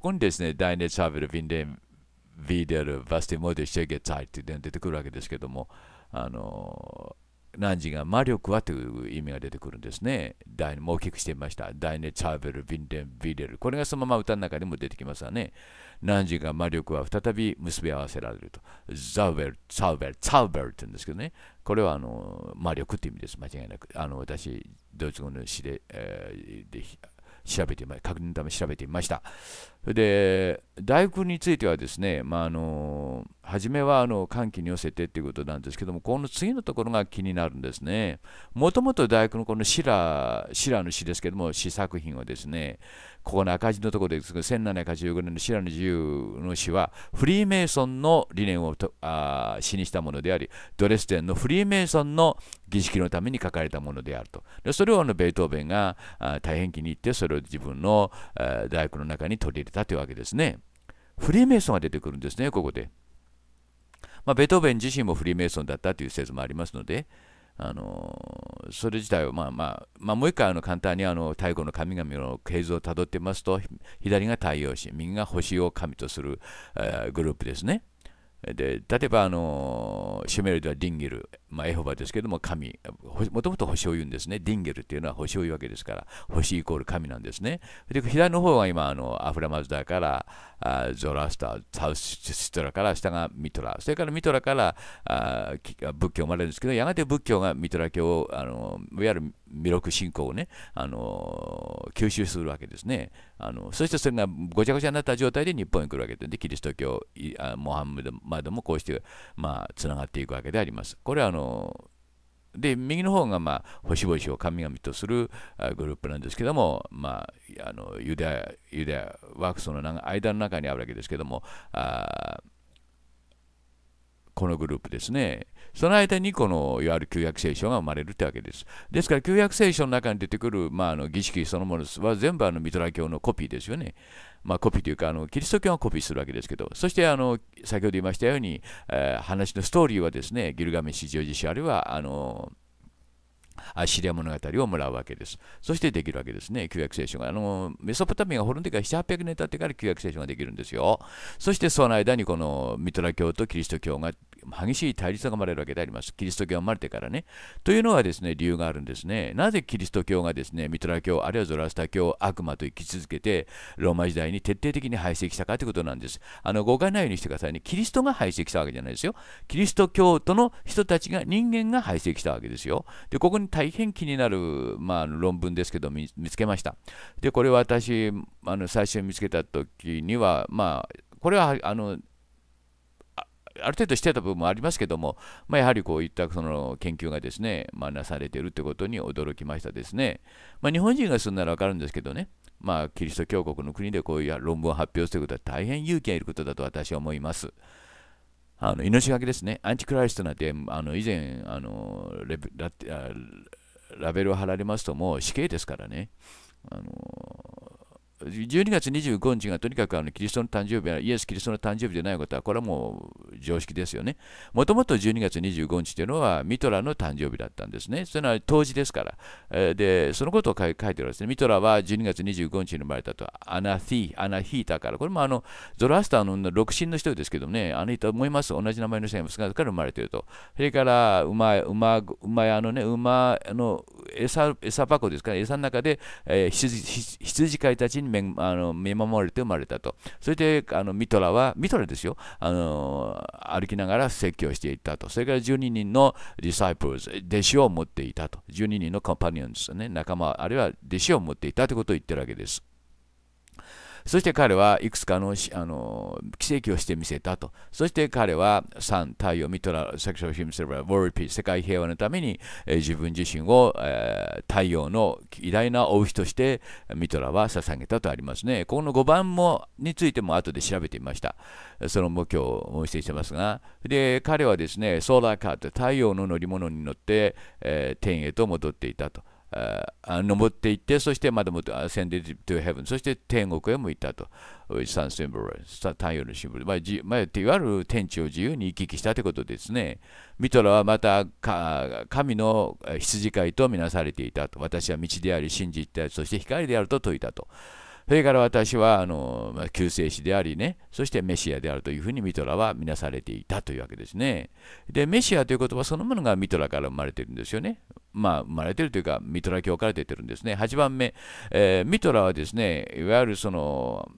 こにですね、ダイネ・ツ・ーベル・ヴィンデン V デルるバスティモディシェゲツァイって出てくるわけですけども、あの何が魔力はという意味が出てくるんですね。大イも大きくしてみました。ダイネ・チャーベル・ヴィンデン・ヴィデル。これがそのまま歌の中にも出てきますわね。何時が魔力は再び結び合わせられると。ザウベル、チャウベル、チャウベルって言うんですけどね。これはあの魔力って意味です。間違いなく。あの私、ドイツ語の詩で、えー、で調べて、確認のため調べてみました。で、大工についてはですね、まああの初めはあの寒気に寄せてっていうことなんですけども、この次のところが気になるんですね。もともと大工のこのシラ、シラの詩ですけども、詩作品をですね、ここの赤字のところですが、1785年のシラの自由の詩は、フリーメイソンの理念をとあ詩にしたものであり、ドレスデンのフリーメイソンの儀式のために書かれたものであると。でそれをあのベートーベンが大変気に入って、それを自分の大工の中に取り入れたというわけですね。フリーメイソンが出てくるんですね、ここで。まあ、ベートーベン自身もフリーメイソンだったという説もありますので、あのそれ自体を、まあまあまあ、もう一回あの簡単にあの太古の神々の系図をたどってますと左が太陽神右が星を神とする、えー、グループですね。で例えば、あのシュメールではディンゲル、まあ、エホバですけども神、もともと星を言うんですね、ディンゲルっていうのは星を言うわけですから、星イコール神なんですね。で左の方が今あの、アフラマズダーからあゾラスター、サウスストラから下がミトラ、それからミトラからあ仏教生まれるんですけど、やがて仏教がミトラ教を、あのいわゆる弥勒信仰をね、あの吸収するわけですねあの。そしてそれがごちゃごちゃになった状態で日本に来るわけで、キリスト教、モハンマドもこうして、まあ、つながっていくわけであります。これはあので右の方が、まあ、星々を神々とするグループなんですけども、まあ、あのユダヤユダヤワークスの間の中にあるわけですけどもあこのグループですねその間にこのいわゆる旧約聖書が生まれるってわけです。ですから旧約聖書の中に出てくる、まあ、あの儀式そのものは全部あのミトラ教のコピーですよね。まあ、コピーというかあのキリスト教がコピーするわけですけどそしてあの先ほど言いましたように、えー、話のストーリーはですねギルガメシジョージ氏あるいはあのシリア物語をもらうわけです。そしてできるわけですね、旧約聖書が。あのメソポタミアが滅んでから7、800年経ってから旧約聖書ができるんですよ。そしてその間にこのミトラ教とキリスト教が激しい対立が生まれるわけであります。キリスト教が生まれてからね。というのはですね、理由があるんですね。なぜキリスト教がですね、ミトラ教、あるいはゾラスタ教、悪魔と生き続けて、ローマ時代に徹底的に排斥したかということなんです。あの、誤解ないようにしてくださいね。キリストが排斥したわけじゃないですよ。キリスト教徒の人たちが、人間が排斥したわけですよ。で、ここに大変気になる、まあ、論文ですけど、見つけました。で、これ私、あの、最初に見つけた時には、まあ、これは、あの、ある程度してた部分もありますけども、まあ、やはりこういったその研究がですね、まあ、なされているということに驚きましたですね。まあ、日本人がするならわかるんですけどね、まあ、キリスト教国の国でこういう論文を発表するということは大変勇気がいることだと私は思います。あの命がけですね、アンチクライストなんてあの以前あのレベラベルを貼られますともう死刑ですからね。あの12月25日がとにかくあのキリストの誕生日イエス・キリストの誕生日でないことはこれはもう常識ですよね。もともと12月25日というのはミトラの誕生日だったんですね。それは当時ですから。で、そのことを書いてるわけですね。ミトラは12月25日に生まれたとアナフィー、アナヒータから、これもあのゾアスターの六神の人ですけどね、あの人思います。同じ名前の人が姿から生まれていると。それから、馬、馬、馬あのね、馬の餌餌箱ですから、餌の中で、えー、羊羊飼いたちにあの見守れて生まれたと。それであのミトラは、ミトラですよ、あの歩きながら説教していたと。それから12人のディサイプルズ、弟子を持っていたと。12人のコンパニオンズ、ね、仲間、あるいは弟子を持っていたということを言ってるわけです。そして彼はいくつかのあの奇跡をしてみせたと。そして彼は三太陽、ミトラ、セクシアル・ヒムセルバー、ワールピー、世界平和のために、えー、自分自身を、えー、太陽の偉大な王妃としてミトラは捧げたとありますね。この5番もについても後で調べてみました。その目標をお見せしてますが。で、彼はですね、ソーラーカート、太陽の乗り物に乗って、えー、天へと戻っていたと。登っていって、そしてまだも ascended to heaven、そして天国へも行ったと。サン太陽のシンボル。まあ、じまあ、いわゆる天地を自由に行き来したということですね。ミトラはまた神の羊飼いとみなされていたと。私は道であり、信じて、そして光であると説いたと。それから私はあの、救世主でありね、そしてメシアであるというふうにミトラは見なされていたというわけですね。で、メシアという言葉そのものがミトラから生まれてるんですよね。まあ、生まれてるというか、ミトラ教から出てるんですね。8番目、えー、ミトラはですね、いわゆるその、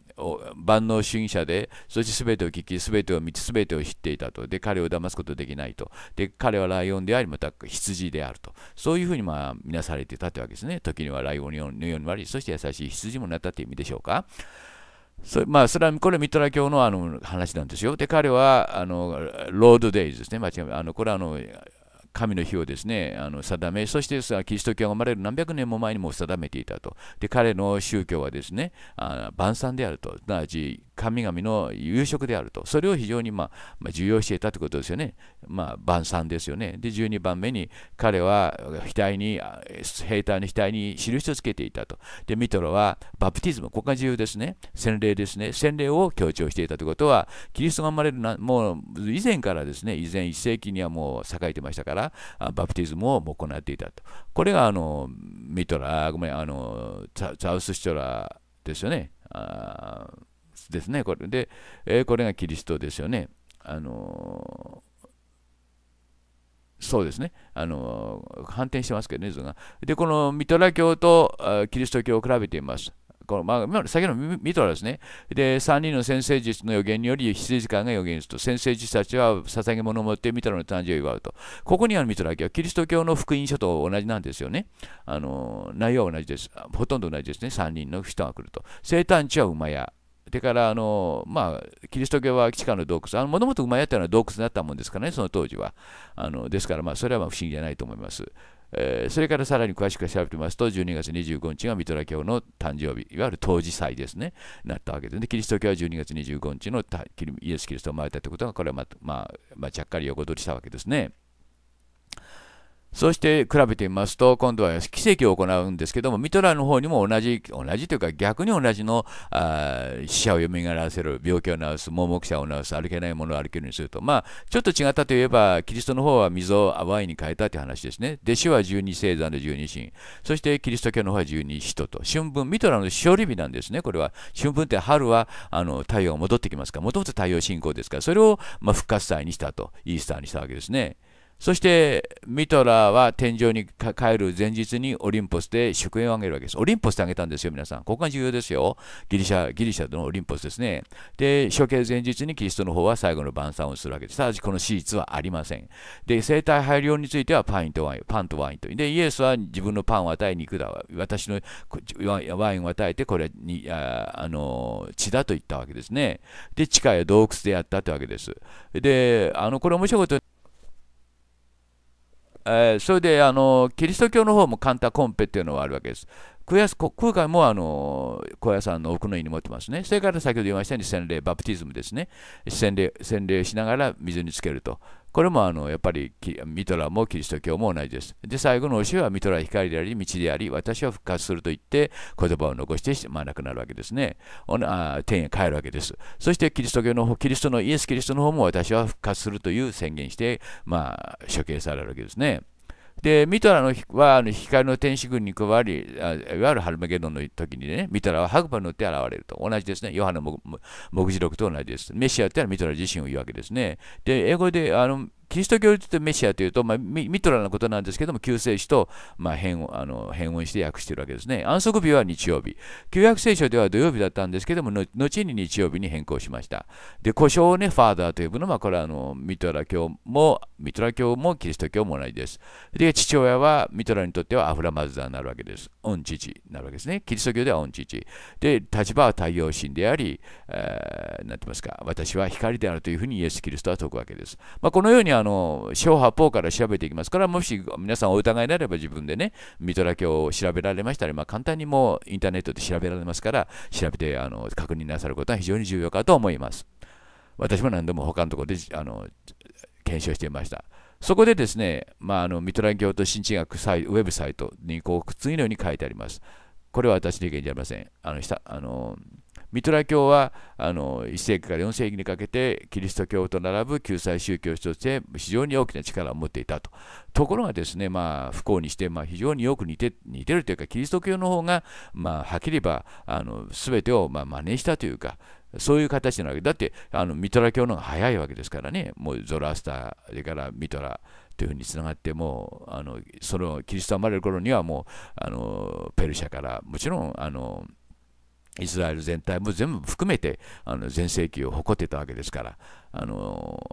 万能主義者で、そして全てを聞き、全てを見て、全てを知っていたと。で、彼を騙すことできないと。で、彼はライオンであり、また羊であると。そういうふうに、まあ、見なされていたというわけですね。時にはライオンのように悪り、そして優しい羊もなったという意味でしょうか。そまあ、それはこれはミトラ教のあの話なんですよ。で、彼はあのロードデイズですね。間違いあのこれはあの神の日をですねあの定めそしてキリスト教が生まれる何百年も前にも定めていたとで彼の宗教はですねあ晩餐であるとすなわち神々の夕食であると、それを非常に、まあ、まあ、重要視していたということですよね。まあ、晩餐ですよね。で、12番目に彼は額に、兵隊の額に印をつけていたと。で、ミトロはバプティズム、ここが重要ですね。洗礼ですね。洗礼を強調していたということは、キリストが生まれるな、もう以前からですね、以前1世紀にはもう栄えてましたから、バプティズムを行っていたと。これが、あの、ミトラ、ごめん、あの、ザウスシトラですよね。あですね、これ。で、えー、これがキリストですよね。あのー、そうですね、あのー、反転してますけどね、図が。で、このミトラ教とキリスト教を比べています。このまあ、先のミトラですね。で、3人の先生術の予言により、羊間が予言すると、先生術たちは捧げ物を持ってミトラの誕生を祝うと。ここにあるミトラ教は、キリスト教の福音書と同じなんですよね。あの内容は同じです。ほとんど同じですね。3人の人が来ると。生誕地は馬屋。でからあの、まあ、キリスト教は地下の洞窟、もともと馬まといのは洞窟だったもんですからね、その当時は。あのですから、まあ、それはまあ不思議じゃないと思います。えー、それからさらに詳しく調べてみますと、12月25日がミトラ教の誕生日、いわゆる当時祭ですね、なったわけで、ね、キリスト教は12月25日のイエス・キリストを生まれたということが、これはま、まあまあ、ちゃっかり横取りしたわけですね。そして比べてみますと、今度は奇跡を行うんですけども、ミトラの方にも同じ、同じというか逆に同じの死者を蘇らせる、病気を治す、盲目者を治す、歩けないものを歩けるようにすると。まあ、ちょっと違ったといえば、キリストの方は水をワインに変えたという話ですね。弟子は十二星座の十二神、そしてキリスト教の方は十二使徒と。春分、ミトラの勝利日なんですね、これは。春分って春はあの太陽が戻ってきますから、もともと太陽信仰ですから、それを、まあ、復活祭にしたと、イースターにしたわけですね。そしてミトラは天井に帰る前日にオリンポスで祝宴をあげるわけです。オリンポスであげたんですよ、皆さん。ここが重要ですよ。ギリシャ、ギリシャのオリンポスですね。で、処刑前日にキリストの方は最後の晩餐をするわけです。ただし、この史実はありません。で、生体配慮についてはパインとワイン、パンとワインと。で、イエスは自分のパンを与え肉だ。私のワインを与えて、これにあ、あの、血だと言ったわけですね。で、地下や洞窟でやったってわけです。で、あの、これ面白いことえー、それであのキリスト教の方もカンタコンペっていうのがあるわけです。空空海もあの高野山の奥の院に持ってますね。それから先ほど言いましたように洗礼、バプティズムですね。洗礼洗礼しながら水につけると。これもあのやっぱりミトラもキリスト教も同じです。で、最後の教えはミトラ光であり、道であり、私は復活すると言って言葉を残して、まあ、亡くなるわけですね。あ天へ帰るわけです。そしてキリスト教の方、キリストのイエス・キリストの方も私は復活するという宣言して、まあ、処刑されるわけですね。で、ミトラのはあの光の天使軍に加わり、いわゆるハルマゲドンの時にね、ミトラは白馬に乗って現れると。同じですね。ヨハネ目次録と同じです。メシアってのはミトラ自身を言うわけですね。で、英語であのキリスト教とメシアというと、まあ、ミトラのことなんですけども、救世主と、まあ、変あの変音して訳しているわけですね。安息日は日曜日。旧約聖書では土曜日だったんですけども、後に日曜日に変更しました。で、故障をね、ファーダーと呼ぶのは、これはあのミトラ教も、ミトラ教もキリスト教も同じです。で、父親はミトラにとってはアフラマズダーになるわけです。恩父になるわけですね。キリスト教では恩父。で、立場は太陽神であり、えー、なんて言いますか、私は光であるというふうにイエス・キリストは説くわけです。まあ、このようにあの小八方から調べていきますから、もし皆さんお疑いであれば自分でね、ミトラ教を調べられましたら、まあ、簡単にもうインターネットで調べられますから、調べてあの確認なさることは非常に重要かと思います。私も何度も他のところであの検証していました。そこでですね、まあ、あのミトラ教と新知学サイウェブサイトにこう次のように書いてあります。これは私の意見じゃありません。あの下あのミトラ教はあの1世紀から4世紀にかけてキリスト教と並ぶ救済宗教として非常に大きな力を持っていたと。ところがですね、まあ、不幸にして、まあ、非常によく似て似てるというかキリスト教の方が、まあ、はっきり言えばあの全てをまあ真似したというかそういう形なわけだってあのミトラ教の方が早いわけですからねもうゾラスターそれからミトラというふうにつながってもうあのそのキリストが生まれる頃にはもうあのペルシャからもちろんあのイスラエル全体も全部含めてあの全盛期を誇ってたわけですから、あの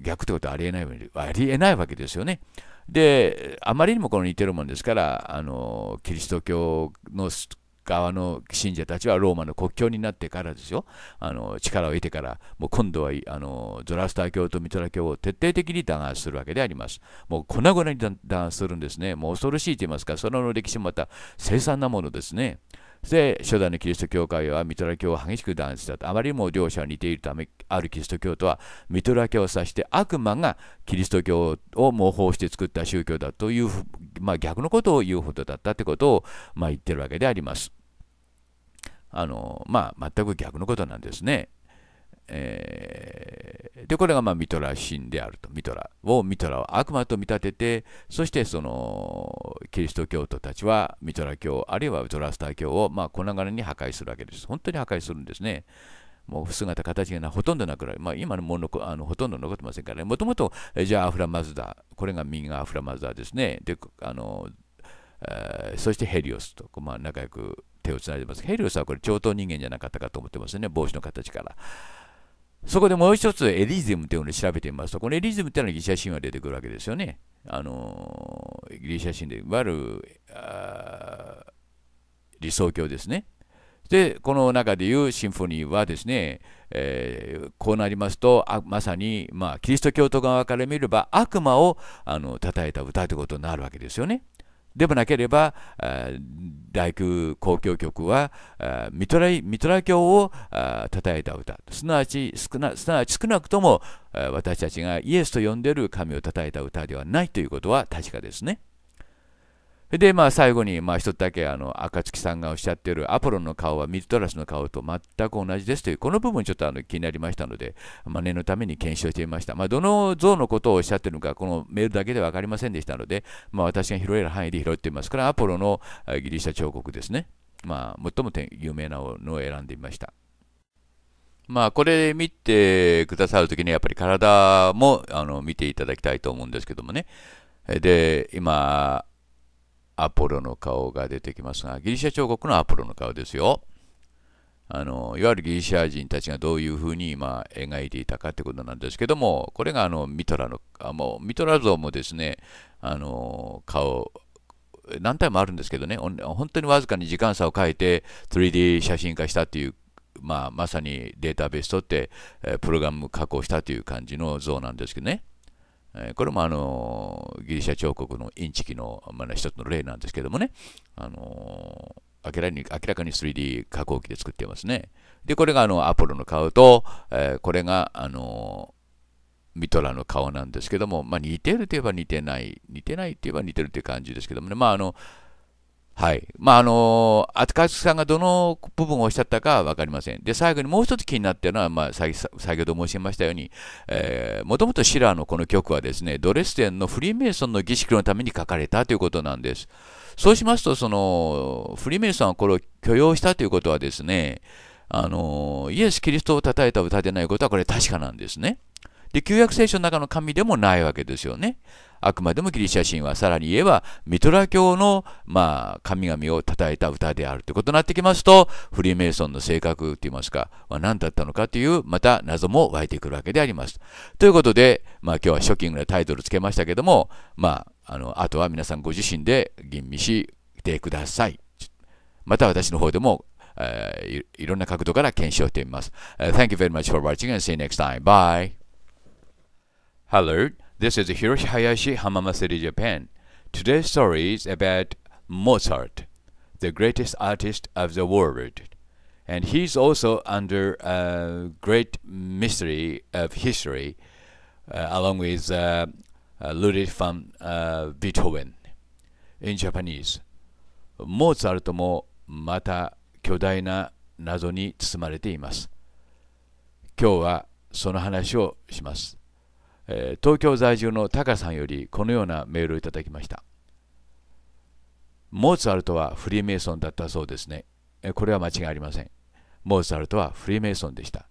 逆ってことはありえないありえないわけですよね。で、あまりにもこの似てるもんですから、あのキリスト教の側の信者たちはローマの国境になってからですよ、あの力を得てから、もう今度はあのゾラスター教とミトラ教を徹底的に弾圧するわけであります。もう粉々に弾圧するんですね。もう恐ろしいと言いますか、その歴史もまた凄惨なものですね。で、初代のキリスト教会はミトラ教を激しく弾圧したと。あまりにも両者は似ているため、あるキリスト教徒はミトラ教を指して悪魔がキリスト教を模倣して作った宗教だという、まあ、逆のことを言うほどだったということを、まあ、言ってるわけであります。あの、まあ、全く逆のことなんですね。えー、でこれがまあミトラ神であるとミトラをミトラを悪魔と見立ててそしてそのキリスト教徒たちはミトラ教あるいはゾラスター教をまあ粉々に破壊するわけです本当に破壊するんですねもう姿形がほとんどなくなる、まあ、今のものあのほとんど残ってませんからねもともとじゃあアフラマズダこれが右がアフラマズダですねであの、えー、そしてヘリオスと、まあ、仲良く手をつないでますヘリオスはこれ超等人間じゃなかったかと思ってますね帽子の形から。そこでもう一つエリズムというのを調べてみますと、このエリズムというのはギリシャ神話出てくるわけですよね。あのギリシャ神で、いわゆる理想郷ですね。で、この中でいうシンフォニーはですね、えー、こうなりますと、あまさに、まあ、キリスト教徒側から見れば悪魔をあの称えた歌ということになるわけですよね。でもなければ、大空交響曲はミトラミトラ教を叩いた歌すなわち少なすなわち少なくとも私たちがイエスと呼んでいる神を叩えた歌ではないということは確かですね。で、まあ、最後に、まあ、一つだけ、あの、暁さんがおっしゃっている、アポロンの顔はミッドラスの顔と全く同じですという、この部分ちょっとあの気になりましたので、まあ、念のために検証してみました。まあ、どの像のことをおっしゃっているのか、このメールだけでは分かりませんでしたので、まあ、私が拾える範囲で拾っています。これはアポロのギリシャ彫刻ですね。まあ、最も有名なのを選んでみました。まあ、これ見てくださるときに、やっぱり体もあの見ていただきたいと思うんですけどもね。で、今、アポロの顔が出てきますが、ギリシャ彫刻のアポロの顔ですよ。あのいわゆるギリシャ人たちがどういうふうに今描いていたかということなんですけども、これがあのミトラのあもうミトラ像もですね、あの顔、何体もあるんですけどね、本当にわずかに時間差を変えて 3D 写真化したというまあ、まさにデータベース取って、えプログラム加工したという感じの像なんですけどね。えこれもあのギリシャ彫刻のインチキの、まあ、一つの例なんですけどもね、あの明らに明らかに 3D 加工機で作ってますね。で、これがあのアポロの顔と、えー、これがあのミトラの顔なんですけども、まあ、似てるといえば似てない、似てないといえば似てるという感じですけどもね、まああのはい。まあ、あのー、扱さんがどの部分をおっしゃったかは分かりません。で、最後にもう一つ気になっているのは、まあ先、先ほど申しましたように、えー、もともとシラーのこの曲はですね、ドレスデンのフリーメイソンの儀式のために書かれたということなんです。そうしますと、その、フリーメイソンはこれを許容したということはですね、あのー、イエス・キリストを叩いた歌でないことはこれ確かなんですね。で、旧約聖書の中の神でもないわけですよね。あくまでもギリシャ神話、さらに言えばミトラ教の、まあ、神々を称えた歌であるということになってきますと、フリーメイソンの性格と言いますか、まあ、何だったのかという、また謎も湧いてくるわけであります。ということで、まあ、今日はショッキングなタイトルつけましたけども、まあ、あの、あとは皆さんご自身で吟味してください。また私の方でも、えー、いろんな角度から検証してみます。Uh, thank you very much for watching and see you next time. Bye! Hello! This is Hiroshi Hayashi Hamama City, Japan. Today's story is about Mozart, the greatest artist of the world. And he's also under a great mystery of history, uh, along with uh, Ludwig van uh, Beethoven in Japanese. モーツァルトもまた巨大な謎に包まれています。今日はその話をします。え東京在住のタカさんよりこのようなメールをいただきましたモーツァルトはフリーメイソンだったそうですねこれは間違いありませんモーツァルトはフリーメイソンでした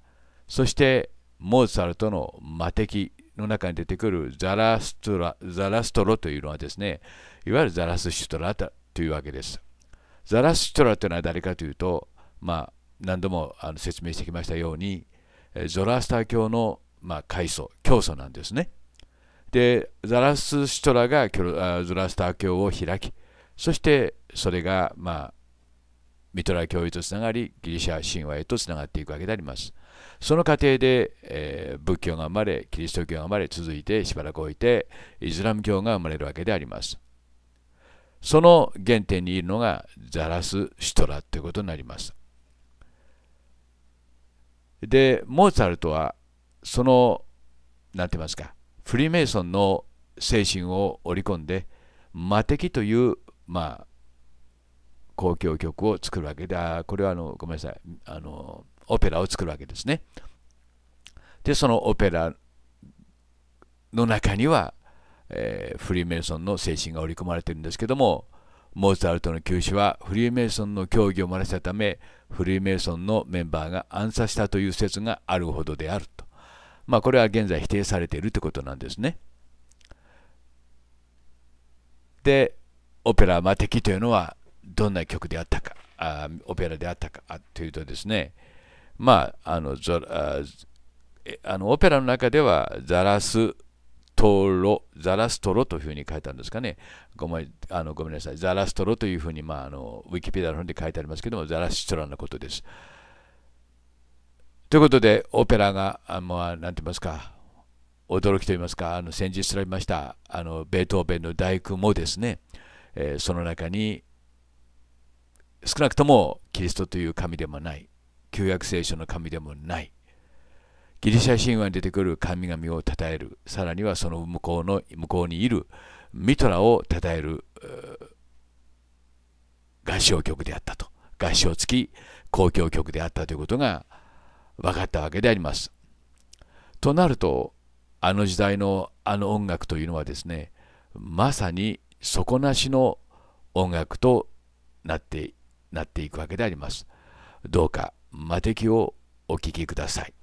そしてモーツァルトの魔敵の中に出てくるザラストラザラストロというのはですねいわゆるザラスシュトラというわけですザラスシュトラというのは誰かというとまあ何度もあの説明してきましたようにゾラスター教のまあ、階層、教祖なんですね。で、ザラスシトラがズラスター教を開き、そしてそれが、まあ、ミトラ教へとつながり、ギリシャ神話へとつながっていくわけであります。その過程で、えー、仏教が生まれ、キリスト教が生まれ、続いてしばらく置いて、イスラム教が生まれるわけであります。その原点にいるのがザラス・シトラということになります。で、モーツァルトはその何て言いますかフリーメイソンの精神を織り込んで魔的というまあ交響曲を作るわけであこれはあのごめんなさいあのオペラを作るわけですねでそのオペラの中には、えー、フリーメイソンの精神が織り込まれてるんですけどもモーツァルトの旧死はフリーメイソンの教義を漏らしたためフリーメイソンのメンバーが暗殺したという説があるほどであるとまあ、これは現在否定されているということなんですね。で、オペラ、ま敵というのはどんな曲であったか、あオペラであったかというとですね、まあ、あのゾああのオペラの中ではザラストロ、ザラストロというふうに書いたんですかね。ごめんあのごめんなさい。ザラストロというふうに、まあ、あのウィキペディアの本で書いてありますけども、ザラストラのことです。ということで、オペラが、あまあ、なんて言いますか、驚きと言いますか、あの先日調べましたあの、ベートーベンの大工もですね、えー、その中に、少なくともキリストという神でもない、旧約聖書の神でもない、ギリシャ神話に出てくる神々を称える、さらにはその向こうの向こうにいるミトラを称える合唱曲であったと、合唱付き交響曲であったということが、分かったわけであります。となるとあの時代のあの音楽というのはですねまさに底なしの音楽となってなっていくわけであります。どうか魔敵をお聴きください。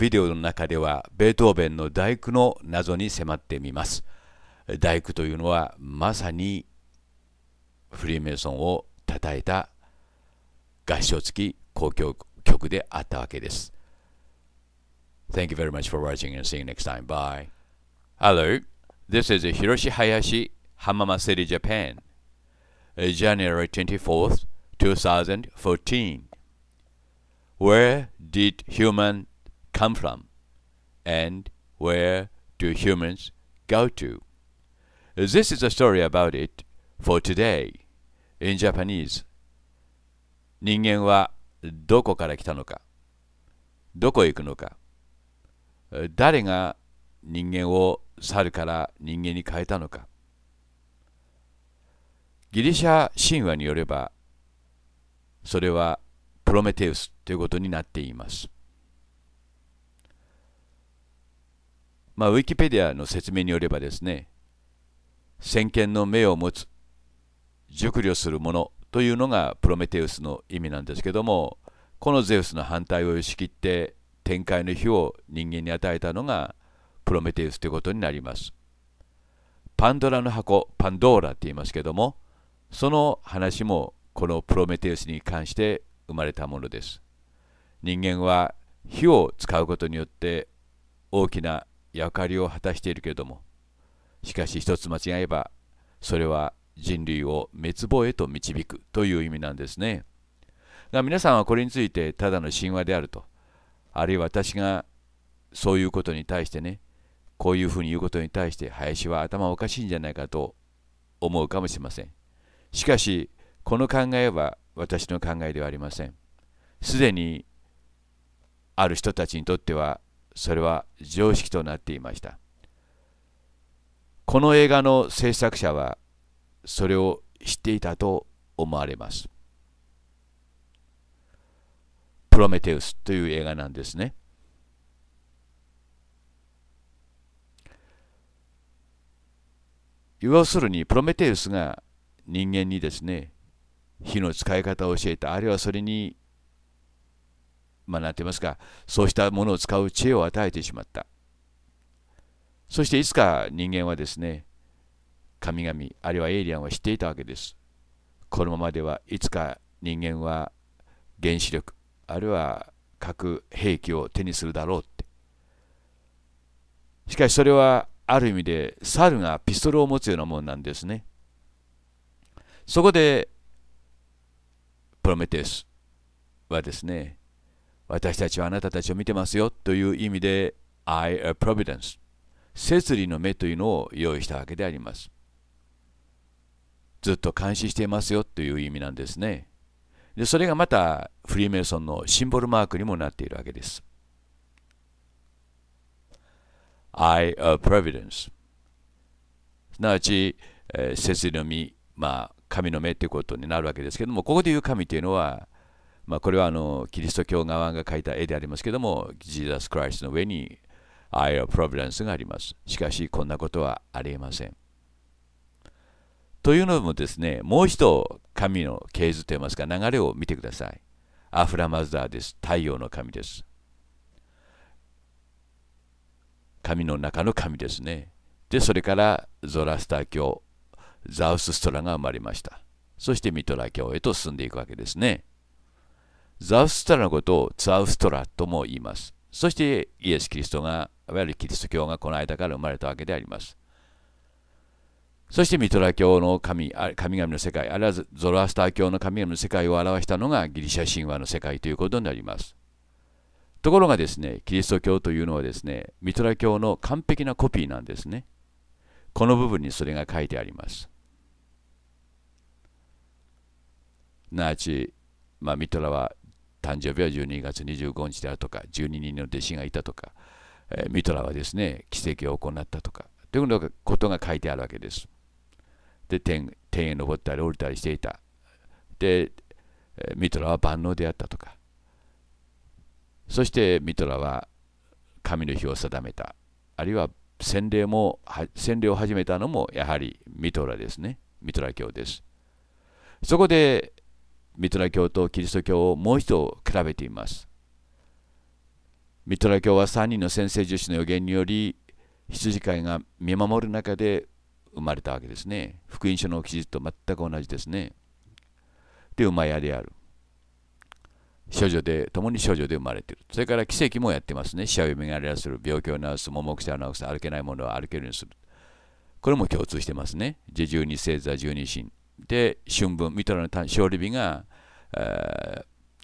ビデオの中ではベートーベンの大工の謎に迫ってみます。大工というのはまさにフリーメイソンを称えた合唱付き交響曲であったわけです。Thank you very much for watching and see you next time. Bye. Hello, this is Hiroshi Hayashi, Hamama City, Japan. January 24th, 2014. Where did human come from and where do humans go to? This is a story about it for today in Japanese. 人間はどこから来たのかどこへ行くのか誰が人間を猿から人間に変えたのかギリシャ神話によればそれはプロメテウスということになっています。まあ、ウィキペディアの説明によればですね、先見の目を持つ、熟慮するものというのがプロメテウスの意味なんですけども、このゼウスの反対をよしきって展開の火を人間に与えたのがプロメテウスということになります。パンドラの箱、パンドーラって言いますけども、その話もこのプロメテウスに関して生まれたものです。人間は火を使うことによって大きな役割を果たしているけれどもしかし一つ間違えばそれは人類を滅亡へと導くという意味なんですね。だから皆さんはこれについてただの神話であるとあるいは私がそういうことに対してねこういうふうに言うことに対して林は頭おかしいんじゃないかと思うかもしれません。しかしこの考えは私の考えではありません。すでにある人たちにとってはそれは常識となっていましたこの映画の制作者はそれを知っていたと思われますプロメテウスという映画なんですね要するにプロメテウスが人間にですね火の使い方を教えたあるいはそれにまあ、なんて言いますか、そうしたものを使う知恵を与えてしまった。そしていつか人間はですね、神々、あるいはエイリアンは知っていたわけです。このままではいつか人間は原子力、あるいは核兵器を手にするだろうって。しかしそれはある意味で猿がピストルを持つようなもんなんですね。そこでプロメテウスはですね私たちはあなたたちを見てますよという意味で I a providence 摂理の目というのを用意したわけでありますずっと監視していますよという意味なんですねでそれがまたフリーメイソンのシンボルマークにもなっているわけです I a providence すなわち、え摂理の実、まあ、神の目ということになるわけですけどもここで言う神というのはまあ、これはあのキリスト教側が描いた絵でありますけども、ジーザス・クライスの上に愛 o プロ r o v ンスがあります。しかし、こんなことはありえません。というのもですね、もう一度神の系図といいますか、流れを見てください。アフラマズダーです。太陽の神です。神の中の神ですね。で、それからゾラスター教、ザウスストラが生まれました。そしてミトラ教へと進んでいくわけですね。ザウストラのことをザウストラとも言います。そしてイエス・キリストが、いわゆるキリスト教がこの間から生まれたわけであります。そしてミトラ教の神神々の世界、あるいはゾロアスター教の神々の世界を表したのがギリシャ神話の世界ということになります。ところがですね、キリスト教というのはですね、ミトラ教の完璧なコピーなんですね。この部分にそれが書いてあります。なあち、まあ、ミトラは誕生日は12月25日であるとか12人の弟子がいたとか、えー、ミトラはですね奇跡を行ったとかということが書いてあるわけです。で天天へ登ったり降りたりしていた。でミトラは万能であったとかそしてミトラは神の日を定めたあるいは洗礼も洗礼を始めたのもやはりミトラですねミトラ教ですそこでミトラ教とキリスト教をもう一度比べています。ミトラ教は3人の先生樹脂の予言により羊飼いが見守る中で生まれたわけですね。福音書の記述と全く同じですね。で、馬屋である。少女で、共に少女で生まれている。それから奇跡もやってますね。死を蘇らする、病気を治す、桃草を治す、歩けないものは歩けるようにする。これも共通してますね。自十二星座十二神。で、春分、ミトラの勝利日が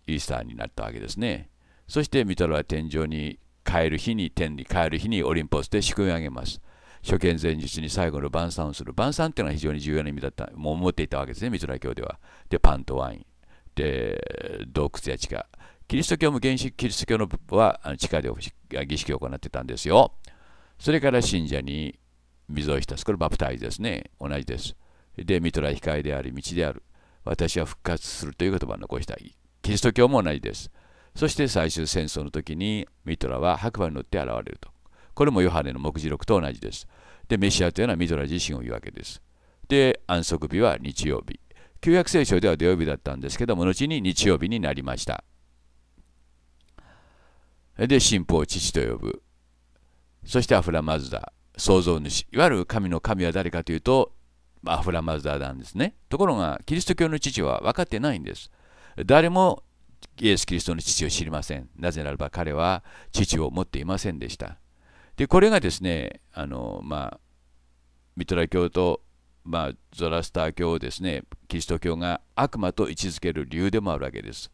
イースターになったわけですね。そしてミトラは天上に帰る日に天に帰る日にオリンポスで祝い上げます。初見前日に最後の晩餐をする。晩餐っていうのは非常に重要な意味だった、もう思っていたわけですね、ミトラ教では。で、パンとワイン。で、洞窟や地下。キリスト教も原始キリスト教のは地下で儀式を行ってたんですよ。それから信者に水を浸す。これバプタイズですね。同じです。で、ミトラ控えであり、道である。私は復活するという言葉を残したい。キリスト教も同じです。そして最終戦争の時にミトラは白馬に乗って現れると。これもヨハネの目次録と同じです。で、メシアというのはミトラ自身を言うわけです。で、安息日は日曜日。旧約聖書では土曜日だったんですけども、後に日曜日になりました。で、神父を父と呼ぶ。そしてアフラマズダ、創造主。いわゆる神の神は誰かというと、アフラマザーなんですね。ところが、キリスト教の父は分かってないんです。誰もイエス・キリストの父を知りません。なぜならば彼は父を持っていませんでした。で、これがですね、あの、まあ、ミトラ教と、まあ、ゾラスター教をですね、キリスト教が悪魔と位置づける理由でもあるわけです。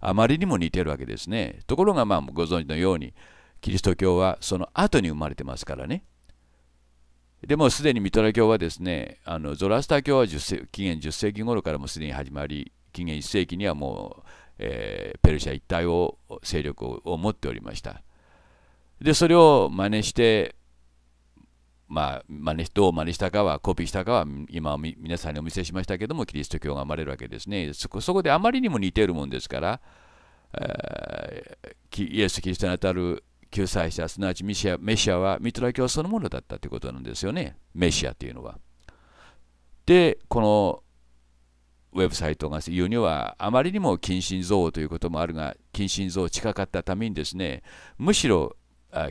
あまりにも似てるわけですね。ところが、まあ、ご存知のように、キリスト教はその後に生まれてますからね。でもすでにミトラ教はですねあのゾラスター教は10紀元10世紀頃からもすでに始まり紀元1世紀にはもう、えー、ペルシャ一帯を勢力を持っておりましたでそれを真似してまあ、真似どう真似したかはコピーしたかは今皆さんにお見せしましたけどもキリスト教が生まれるわけですねそこそこであまりにも似ているもんですから、えー、イエス・キリストにあたる救済者、すなわちメシアメシアはミトラ教そのものだったということなんですよね、メシアというのは。で、このウェブサイトが言うには、あまりにも近親憎悪ということもあるが、近親憎悪近かったためにですね、むしろ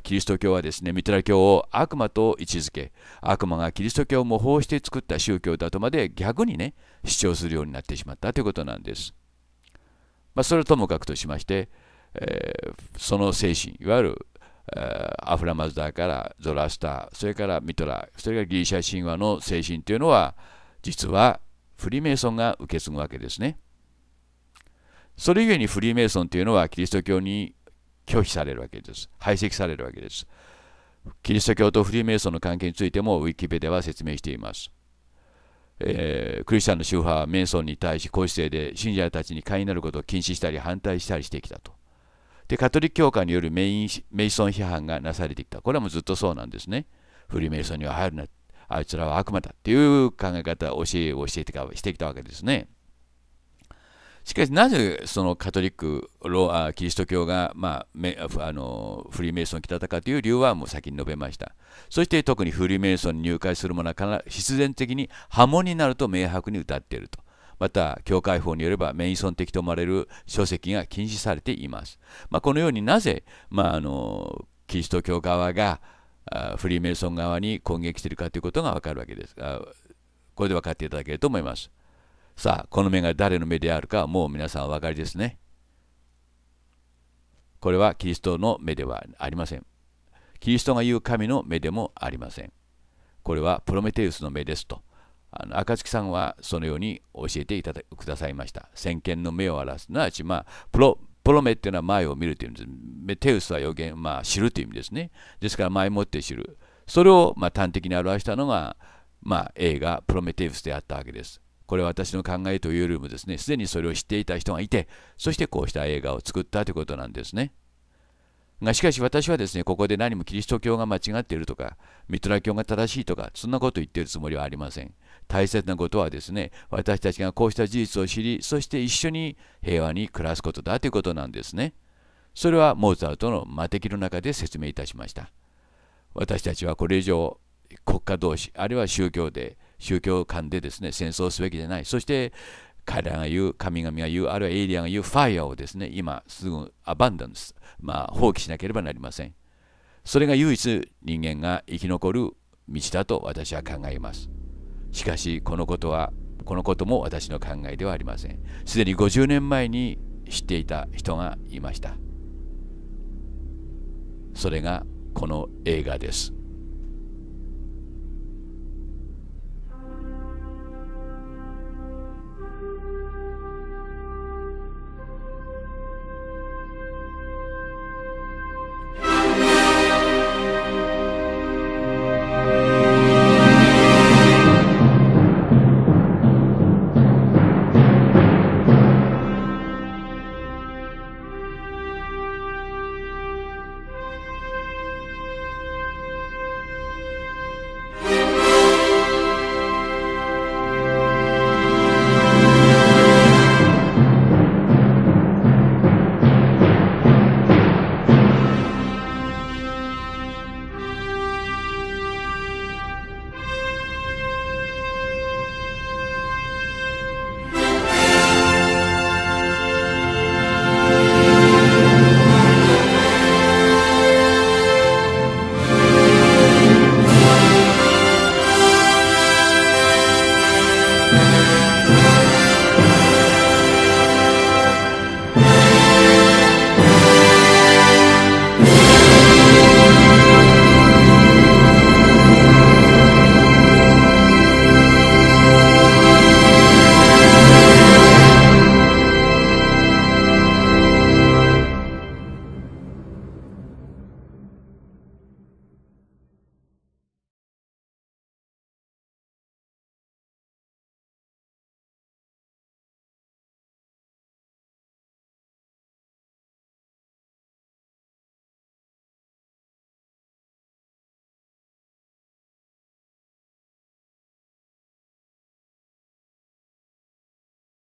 キリスト教はですね、ミトラ教を悪魔と位置づけ、悪魔がキリスト教を模倣して作った宗教だとまで逆にね、主張するようになってしまったということなんです。まあ、それともかくとしまして、えその精神、いわゆるアフラマズダーからゾラスター、それからミトラ、それからギリシャ神話の精神というのは、実はフリーメイソンが受け継ぐわけですね。それゆえにフリーメイソンというのはキリスト教に拒否されるわけです。排斥されるわけです。キリスト教とフリーメイソンの関係についてもウィキペディアは説明しています。えー、クリスチャンの宗派はメイソンに対し、こうで信者たちに会員になることを禁止したり反対したりしてきたと。で、カトリック教会によるメイメイソン批判がなされてきた。これはもうずっとそうなんですね。フリーメイソンには入るな。あいつらは悪魔だっていう考え方、教えをしてきたしてきたわけですね。しかしなぜそのカトリックロあキリスト教が、まあ、あのフリーメイソンに来たかという理由はもう先に述べましたそして特にフリーメイソンに入会する者は必然的に波紋になると明白に歌っているとまた教会法によればメイソン的と思われる書籍が禁止されています、まあ、このようになぜ、まあ、あのキリスト教側がフリーメイソン側に攻撃しているかということが分かるわけですこれで分かっていただけると思いますさあこの目が誰の目であるかはもう皆さんお分かりですねこれはキリストの目ではありませんキリストが言う神の目でもありませんこれはプロメテウスの目ですとあの赤月さんはそのように教えていただくださいました。先見の目を表す。なわち、まあ、プロプロメっていうのは前を見るっていう意味です。メテウスは予言、まあ、知るという意味ですね。ですから前もって知る。それを、まあ、端的に表したのが、まあ、映画プロメテウスであったわけです。これは私の考えというよりもですね、すでにそれを知っていた人がいて、そしてこうした映画を作ったということなんですね。がしかし私はですね、ここで何もキリスト教が間違っているとか、ミトラ教が正しいとか、そんなことを言っているつもりはありません。大切なことはですね、私たちがこうした事実を知り、そして一緒に平和に暮らすことだということなんですね。それはモーツァルトの魔的の中で説明いたしました。私たちはこれ以上国家同士、あるいは宗教で、宗教間でですね、戦争すべきじゃない。そして、彼らが言う、神々が言う、あるいはエイリアンが言う、ファイアをですね、今すぐアバンダンス、まあ、放棄しなければなりません。それが唯一人間が生き残る道だと私は考えます。しかしこのことはこのことも私の考えではありませんすでに50年前に知っていた人がいましたそれがこの映画です